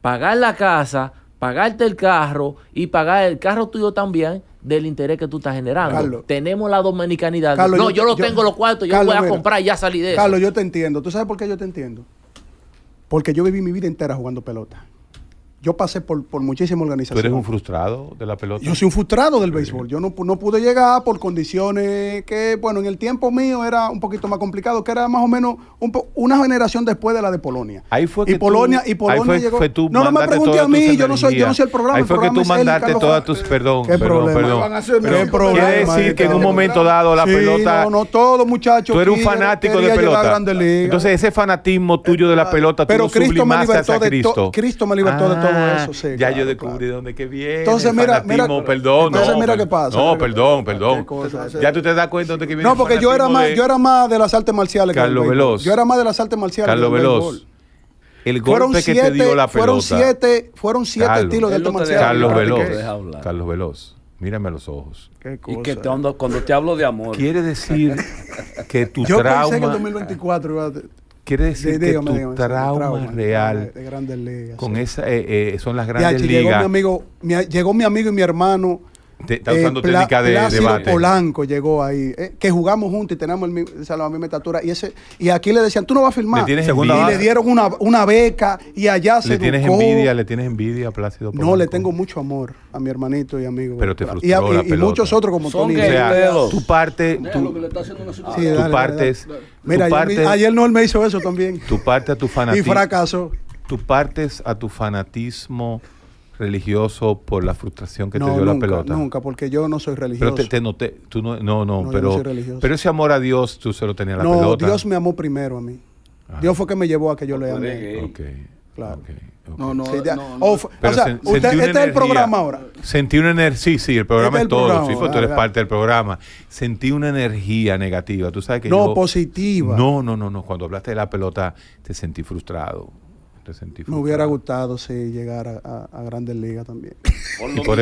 pagar la casa, pagarte el carro y pagar el carro tuyo también del interés que tú estás generando. Tenemos la dominicanidad. no, yo, lo tengo los cuartos, yo voy a comprar y ya salí de eso. Carlos, yo te entiendo. ¿Tú sabes por qué yo te entiendo? Porque yo viví mi vida entera jugando pelota. Yo pasé por, por organización. ¿Tú eres un frustrado de la pelota? Yo soy un frustrado del béisbol. Yo no, no pude llegar por condiciones que, bueno, en el tiempo mío era un poquito más complicado, que era más o menos una generación después de la de Polonia. Ahí fue que y Polonia, y Polonia llegó. no, no me pregunté a mí, yo no, soy, yo no soy el programa. Ahí fue que tú mandaste todas tus. Perdón, ¿Qué perdón, problema? perdón. ¿Qué problema? Quiere decir que en un momento dado la sí, pelota. No, no, todo, muchachos. Tú eres un fanático de pelota. Entonces, ese fanatismo tuyo de la pelota, tú lo sublimaste a Cristo. Cristo me libertó de ah, todo. Ah, ya yo descubrí dónde que viene. Entonces, mira, mira. Perdón, entonces, mira qué pasa. No, perdón, perdón. Ya tú te das cuenta dónde que viene. No, porque yo era, más, de... yo era más de las artes marciales. Carlos Veloz. Yo era más de las artes marciales. Carlos Veloz. El golpe que te dio la pelota. Fueron siete, fueron siete estilos de artes marciales. Carlos Veloz. Carlos Veloz. Mírame a los ojos. Qué cosa. Y que te, cuando, te hablo de amor. Quiere decir que tu Yo trauma. Yo pensé que en 2024 Quiere decir que tu trauma, real de, de ligas, con esa, eh, eh, son las grandes ya, ligas. Llegó mi, amigo, llegó mi amigo y mi hermano está eh, usando de Plácido Polanco llegó ahí, eh, que jugamos juntos y tenemos el, la misma estatura. Y ese y aquí le decían, tú no vas a firmar. ¿Le y le dieron una, beca y allá se ¿Le tienes envidia? ¿Le tienes envidia a Plácido Polanco? No, le tengo mucho amor a mi hermanito y amigo. Pero y, y, muchos otros como Tony. O sea, tu parte... Tu, parte Mira, ayer, Noel me hizo eso también. Tu parte a tu fanatismo. Y fracaso. Tu partes a tu fanatismo religioso por la frustración que te dio la pelota? Nunca, porque yo no soy religioso. Pero te, noté, tú no, no, pero, ese amor a Dios tú solo tenías la pelota. No, Dios me amó primero a mí. Ah. Dios fue que me llevó a que yo le amé. Ok, Claro. No, no, no, oh, o, sea, usted, este es el programa ahora. Sentí una energía, sí, sí, el programa este es, todo, tú eres parte del programa. Sentí una energía negativa, tú sabes que No, positiva. No, no, no, no, cuando hablaste de la pelota te sentí frustrado. Me hubiera gustado si llegar a, Grandes Ligas también.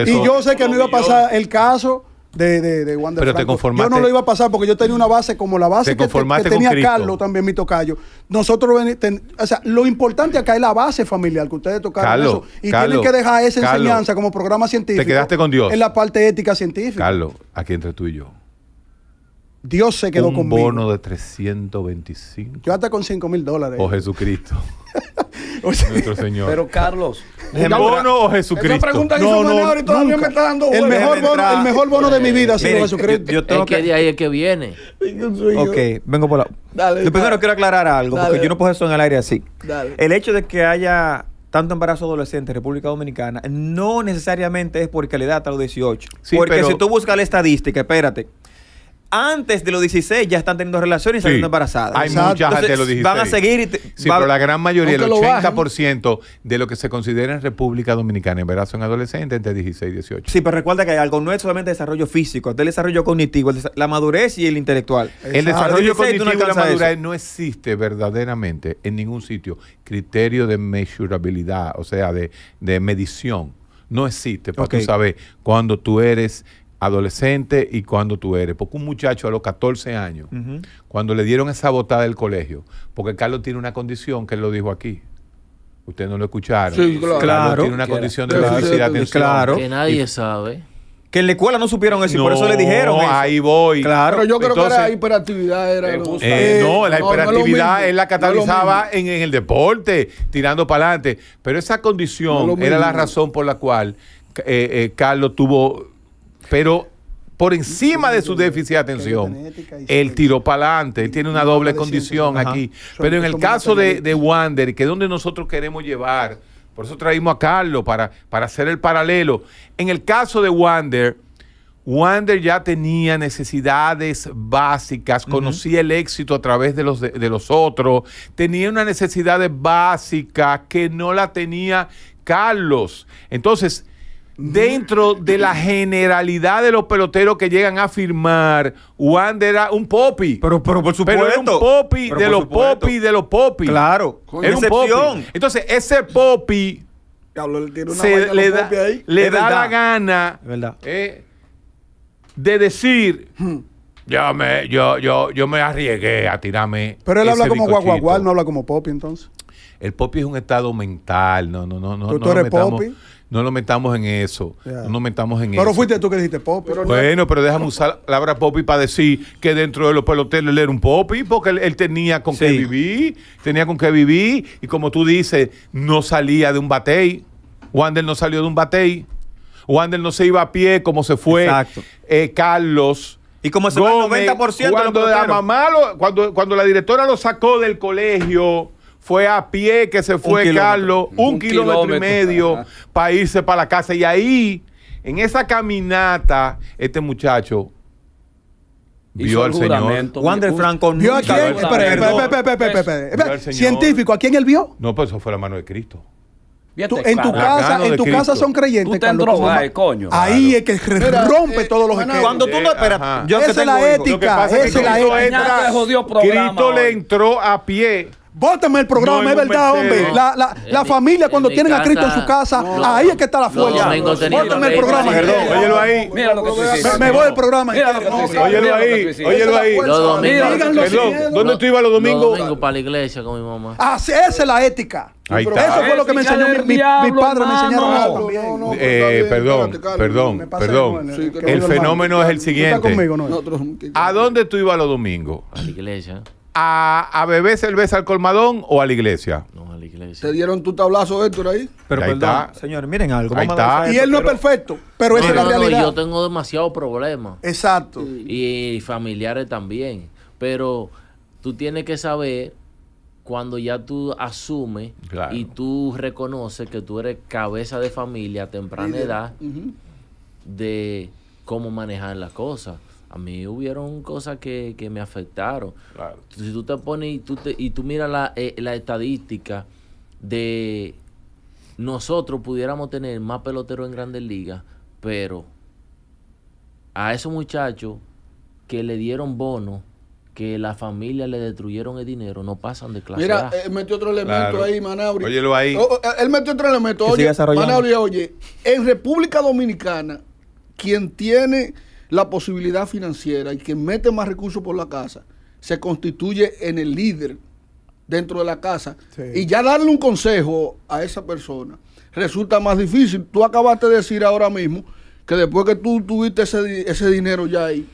Y, yo sé que no iba a pasar el caso de, de, Wander Yo no lo iba a pasar porque yo tenía una base como la base que, tenía Carlos también, mi tocayo. Nosotros, o sea, lo importante acá es la base familiar que ustedes tocaron. eso, y tienen que dejar esa enseñanza como programa científico. Te quedaste con Dios. En la parte ética científica. Carlos, aquí entre tú y yo. Dios se quedó con conmigo. Un bono de 325. Yo hasta con 5 mil dólares. Oh Jesucristo. Nuestro Señor. Pero Carlos, ¿el bono Jesucristo? Esa pregunta no, no, y todavía me está dando el mejor, bono, el mejor bono de mi vida señor Jesucristo. Yo, tengo que, de ahí es que viene. Ok, vengo por la... Dale, yo primero quiero aclarar algo, porque yo no puedo eso en el aire así. Dale. El hecho de que haya tanto embarazo adolescente en República Dominicana no necesariamente es porque le da a los 18. porque si tú buscas la estadística, espérate, antes de los 16 ya están teniendo relaciones y saliendo embarazadas. Hay muchas antes de los 16. Van a seguir. Y sí, pero la gran mayoría, el 80% de lo que se considera en República Dominicana en embarazo en adolescentes entre 16 y 18. Sí, pero recuerda que hay algo, no es solamente desarrollo físico, es el desarrollo cognitivo, la madurez y el intelectual. El desarrollo cognitivo y la madurez no existe verdaderamente en ningún sitio criterio de measurabilidad, o sea, de, medición no existe Porque tú sabes, cuando tú eres adolescente y cuando tú eres. Porque un muchacho a los 14 años, cuando le dieron esa botada del colegio, porque Carlos tiene una condición que él lo dijo aquí. Ustedes no lo escucharon. Sí, claro. Tiene una condición de deficiencia Que nadie sabe. Que en la escuela no supieron eso y por eso le dijeron. ahí voy. Claro. Pero yo creo que la hiperactividad era. Eh, no, la hiperactividad él la catalizaba en, el deporte, tirando para adelante. Pero esa condición era la razón por la cual eh, eh, Carlos tuvo pero por encima de su déficit de atención, él tiró para adelante, tiene una doble condición aquí. Pero en el caso de, Wander, que es donde nosotros queremos llevar, por eso traímos a Carlos para, para hacer el paralelo, en el caso de Wander, Wander ya tenía necesidades básicas, conocía el éxito a través de los, de, los otros, tenía una necesidad básica que no la tenía Carlos. Entonces, dentro de la generalidad de los peloteros que llegan a firmar, Wander era un popi. Pero, pero por supuesto. Pero un popi de los popis, de los popi. Claro. Es un popi. Entonces, ese popi le, da, la gana eh, de decir... Hmm. Yo me, yo, yo, yo me arriesgué a tirarme. Pero él habla como guaguagual, no habla como popi entonces. El popi es un estado mental, no, no, no, ¿Tú, eres popi? no lo metamos en eso. No nos metamos en eso. Pero fuiste tú que dijiste Popi. bueno, pero déjame usar la palabra Popi para decir que dentro de los peloteles él era un Popi, porque él, tenía con qué vivir, tenía con qué vivir, y como tú dices, no salía de un batey. Wander no salió de un batey. Wander no se iba a pie como se fue eh, Carlos. Y como se fue el 90% cuando de la mamá cuando, cuando la directora lo sacó del colegio fue a pie que se fue Carlos, un, kilómetro, y medio para irse para la casa. Y ahí, en esa caminata, este muchacho vio al Señor. Wander Franco ¿Vio a quién? Científico, ¿a quién él vio? No, pues eso fue la mano de Cristo. Este en tu casa, en son creyentes. Tú Carlos, coño. Ahí es que rompe eh, todos los esquemas. Cuando tú eh, no esperas, esa es la ética. Esa es la ética. Cristo le entró a pie Vótenme el programa, es verdad, hombre. La, la, la familia, cuando tienen a Cristo en su casa, ahí es que está la fuerza. No, el programa. Perdón, óyelo ahí. lo que Me, voy del programa. Óyelo ahí, óyelo ahí. Perdón, ¿dónde tú ibas los domingos? Domingo para la iglesia con mi mamá. Ah, esa es la ética. Eso fue lo que me enseñó mi, mi, padre, me enseñaron eh, perdón, perdón, perdón. El fenómeno es el siguiente. ¿A dónde tú ibas los domingos? A la iglesia a, a beber cerveza al colmadón o a la iglesia? No, a la iglesia. ¿Te dieron tu tablazo, Héctor, ahí? Pero ahí está. señores, miren algo. Ahí está. y él no es perfecto, pero esa es la realidad. yo tengo demasiados problemas. Exacto. Y, familiares también. Pero tú tienes que saber cuando ya tú asumes y tú reconoces que tú eres cabeza de familia a temprana edad de cómo manejar las cosas a mí hubieron cosas que, me afectaron. Claro. Si tú te pones y tú, y tú miras eh, la, estadística de nosotros pudiéramos tener más peloteros en grandes ligas, pero a esos muchachos que le dieron bono, que la familia le destruyeron el dinero, no pasan de clase. Mira, él metió otro elemento ahí, Manauri. Óyelo ahí. él metió otro elemento. Oye, Manauri, oye, en República Dominicana, quien tiene la posibilidad financiera y que mete más recursos por la casa, se constituye en el líder dentro de la casa. Y ya darle un consejo a esa persona resulta más difícil. Tú acabaste de decir ahora mismo que después que tú tuviste ese, dinero ya ahí,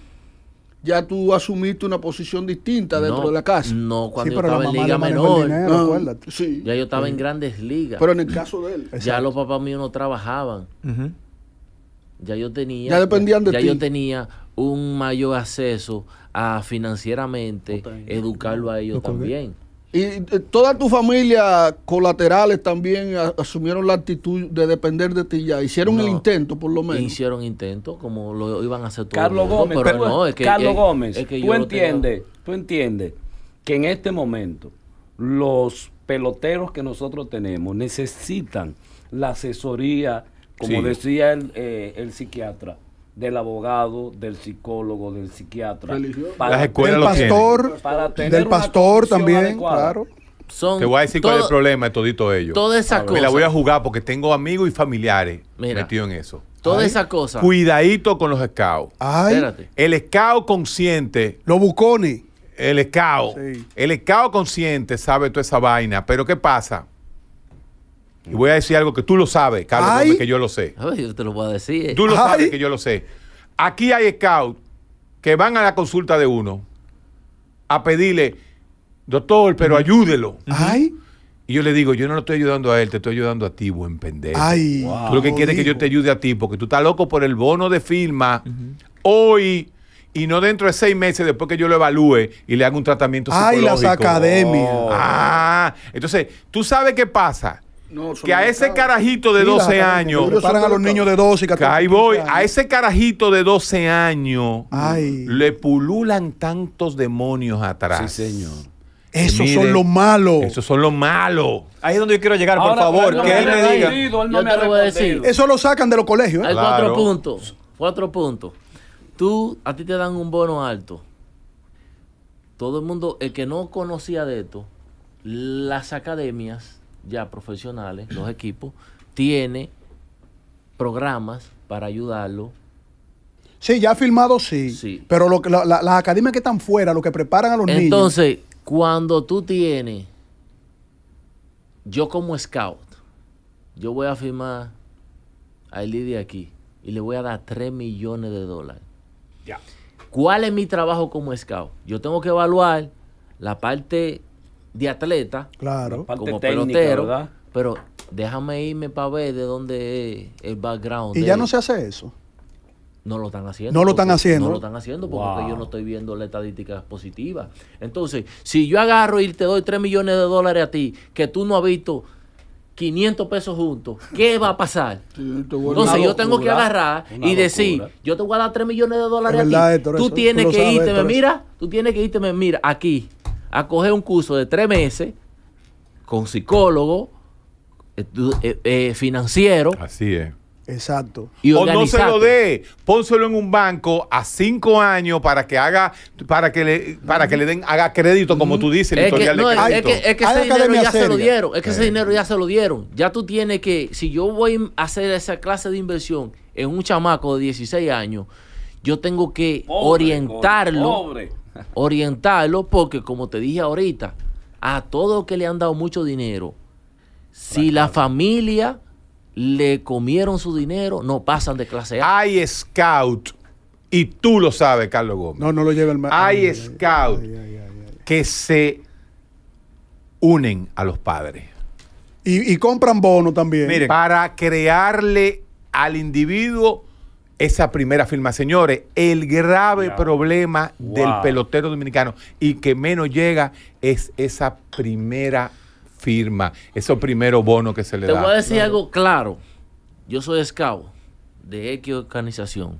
ya tú asumiste una posición distinta dentro de la casa. No, cuando yo estaba en liga menor. Ya yo estaba en grandes ligas. Pero en el caso de él. Ya los papás míos no trabajaban ya yo tenía, ya de yo tenía un mayor acceso a financieramente educarlo a ellos también. ¿Y eh, toda tu familia colaterales también asumieron la actitud de depender de ti ya? ¿Hicieron el intento, por lo menos? Hicieron intento, como lo iban a hacer todos. Carlos Gómez, pero, no, que, Carlos tú, entiendes, tú entiendes que en este momento los peloteros que nosotros tenemos necesitan la asesoría como decía eh, el, psiquiatra, del abogado, del psicólogo, del psiquiatra. Las escuelas del pastor, del pastor también, claro. Te voy a decir cuál es el problema de todito ellos. Todas esas cosas. Me la voy a jugar porque tengo amigos y familiares metidos en eso. Toda esa Cuidadito con los scouts. El scout consciente. Los bucones. El scout. El escao consciente sabe toda esa vaina. Pero ¿qué pasa? Y voy a decir algo que tú lo sabes, Carlos, que yo lo sé. yo te lo voy a decir. Tú lo sabes que yo lo sé. Aquí hay scouts que van a la consulta de uno a pedirle, doctor, pero ayúdelo. Ay. Y yo le digo, yo no lo estoy ayudando a él, te estoy ayudando a ti, buen pendejo. tú lo que quieres es que yo te ayude a ti, porque tú estás loco por el bono de firma hoy y no dentro de seis meses después que yo lo evalúe y le haga un tratamiento psicológico. Ay, las academias. Ah, entonces, ¿tú sabes qué pasa? que a ese carajito de 12 años. a de Ahí voy. A ese carajito de 12 años le pululan tantos demonios atrás. Sí, señor. Esos son los malos. Eso son los malos. Ahí es donde yo quiero llegar, por favor. que él me diga. Eso lo sacan de los colegios. ¿eh? cuatro puntos. Cuatro puntos. Tú, a ti te dan un bono alto. Todo el mundo, el que no conocía de esto, las academias ya profesionales, los equipos, tiene programas para ayudarlo. Sí, ya filmado sí. sí. Pero lo las academias que están fuera, lo que preparan a los niños. Entonces, cuando tú tienes, yo como scout, yo voy a firmar a Elidia aquí y le voy a dar 3 millones de dólares. Ya. ¿Cuál es mi trabajo como scout? Yo tengo que evaluar la parte de atleta, claro. como pelotero, pero déjame irme para ver de dónde es el background. Y ya no se hace eso. No lo están haciendo. No lo están haciendo. No lo están haciendo porque yo no estoy viendo la estadística positiva, Entonces, si yo agarro y te doy 3 millones de dólares a ti, que tú no has visto 500 pesos juntos, ¿qué va a pasar? Entonces yo tengo que agarrar y decir, yo te voy a dar 3 millones de dólares a ti. tú tienes que irte, mira, tú tienes que irte, mira, aquí a coger un curso de tres meses con psicólogo, eh, eh, financiero. Así es. Exacto. o no se lo dé, pónselo en un banco a cinco años para que haga, para que le, para que le den, haga crédito, como tú dices, es de crédito. Es que, ese dinero ya se lo dieron, es que ese eh. dinero ya se lo dieron. Ya tú tienes que, si yo voy a hacer esa clase de inversión en un chamaco de 16 años, yo tengo que orientarlo orientarlo, porque como te dije ahorita, a todos que le han dado mucho dinero, si la familia le comieron su dinero, no pasan de clase A. Hay scout, y tú lo sabes, Carlos Gómez. No, no lo lleva el mar. Hay ay, scout que se unen a los padres. Y, compran bono también. para crearle al individuo esa primera firma. Señores, el grave problema del pelotero dominicano y que menos llega es esa primera firma, esos primeros bono que se le da. Te voy a decir algo claro. Yo soy escavo de X organización.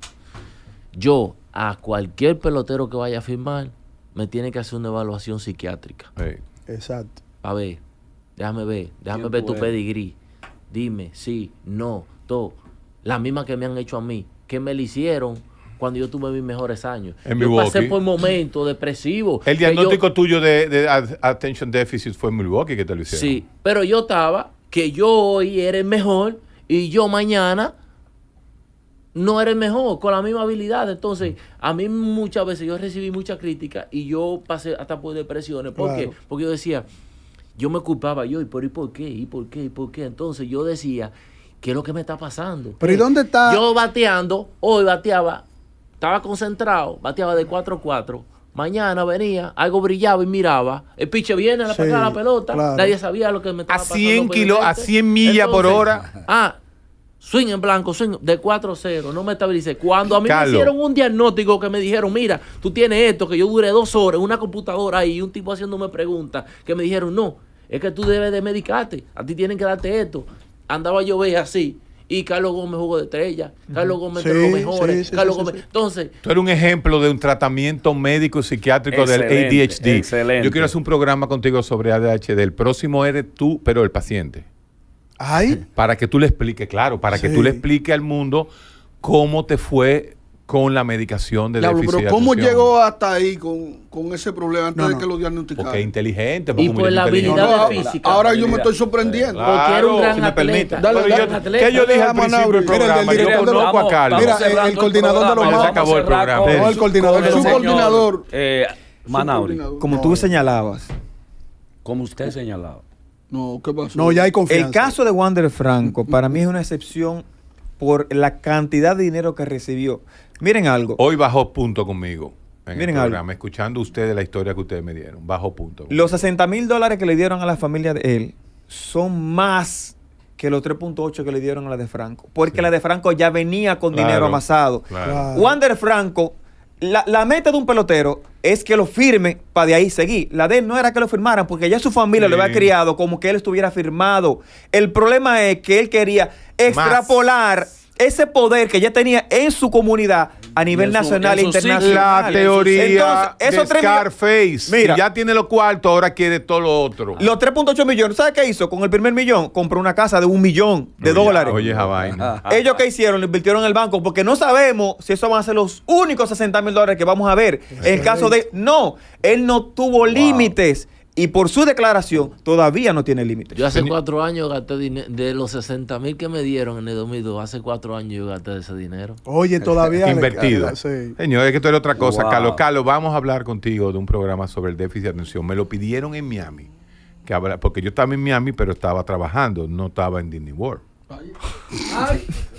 Yo, a cualquier pelotero que vaya a firmar, me tiene que hacer una evaluación psiquiátrica. Exacto. A ver, déjame ver, déjame ver tu pedigrí. Dime, sí, no, todo. La misma que me han hecho a mí que me lo hicieron cuando yo tuve mis mejores años. En yo pasé por momentos depresivos. El diagnóstico tuyo de, de, attention deficit fue en Milwaukee que te lo hicieron. Sí, pero yo estaba que yo hoy era mejor y yo mañana no era mejor, con la misma habilidad. Entonces, a mí muchas veces yo recibí mucha crítica y yo pasé hasta por depresiones. ¿Por qué? Porque yo decía, yo me culpaba yo, ¿y ¿y por qué? ¿Y por qué? ¿Y por qué? Entonces yo decía ¿qué es lo que me está pasando? Pero dónde está? Yo bateando, hoy bateaba, estaba concentrado, bateaba de 4-4. Mañana venía, algo brillaba y miraba. El piche viene a la, la pelota. Nadie sabía lo que me estaba a pasando. 100 a 100 millas por hora. Ah, swing en blanco, swing de 4-0. No me estabilicé. Cuando a mí me hicieron un diagnóstico que me dijeron, mira, tú tienes esto, que yo duré dos horas una computadora y un tipo haciéndome preguntas, que me dijeron, no, es que tú debes de medicarte. A ti tienen que darte esto andaba yo ve así. Y Carlos Gómez jugó de estrella. Carlos Gómez jugó los mejores. Carlos Gómez. Entonces. Tú eres un ejemplo de un tratamiento médico psiquiátrico del ADHD. Excelente. Yo quiero hacer un programa contigo sobre ADHD. El próximo eres tú, pero el paciente. ¿Ay? Para que tú le expliques, claro, para que tú le expliques al mundo cómo te fue con la medicación de la déficit ¿cómo llegó hasta ahí con, con ese problema antes de que lo diagnosticaran? Porque es inteligente. Porque y por la habilidad física. Ahora yo me estoy sorprendiendo. Claro, si me atleta. Dale, dale, atleta. ¿Qué yo dije al principio del programa? Mira, el yo conozco a Carlos. Mira, el, coordinador de los más. Se acabó el programa. No, el coordinador. Su coordinador. Eh, Manauri. Como tú señalabas. Como usted señalaba. No, ¿qué pasó? No, ya hay confianza. El caso de Wander Franco para mí es una excepción por la cantidad de dinero que recibió. Miren algo. Hoy bajó punto conmigo. Miren algo. escuchando ustedes la historia que ustedes me dieron. Bajo punto. Los 60 mil dólares que le dieron a la familia de él son más que los 3.8 que le dieron a la de Franco. Porque la de Franco ya venía con dinero amasado. Wander Franco, la, meta de un pelotero es que lo firme para de ahí seguir. La de él no era que lo firmaran porque ya su familia lo había criado como que él estuviera firmado. El problema es que él quería extrapolar ese poder que ya tenía en su comunidad a nivel nacional e internacional. La teoría Entonces, de Scarface. Mira, ya tiene los cuarto, ahora quiere todo lo otro. Los 3.8 millones, ¿sabes qué hizo? Con el primer millón, compró una casa de un millón de dólares. oye, esa Ellos qué hicieron, lo invirtieron en el banco, porque no sabemos si eso van a ser los únicos 60 mil dólares que vamos a ver. En el caso de... No, él no tuvo límites y por su declaración todavía no tiene límite. Yo hace cuatro años gasté dinero, de los 60 mil que me dieron en el 2002, hace cuatro años yo gasté ese dinero. Oye, todavía. Invertido. Señor, es que esto es otra cosa. Carlos, Carlos, vamos a hablar contigo de un programa sobre el déficit de atención. Me lo pidieron en Miami, que habla, porque yo estaba en Miami, pero estaba trabajando, no estaba en Disney World. Ay.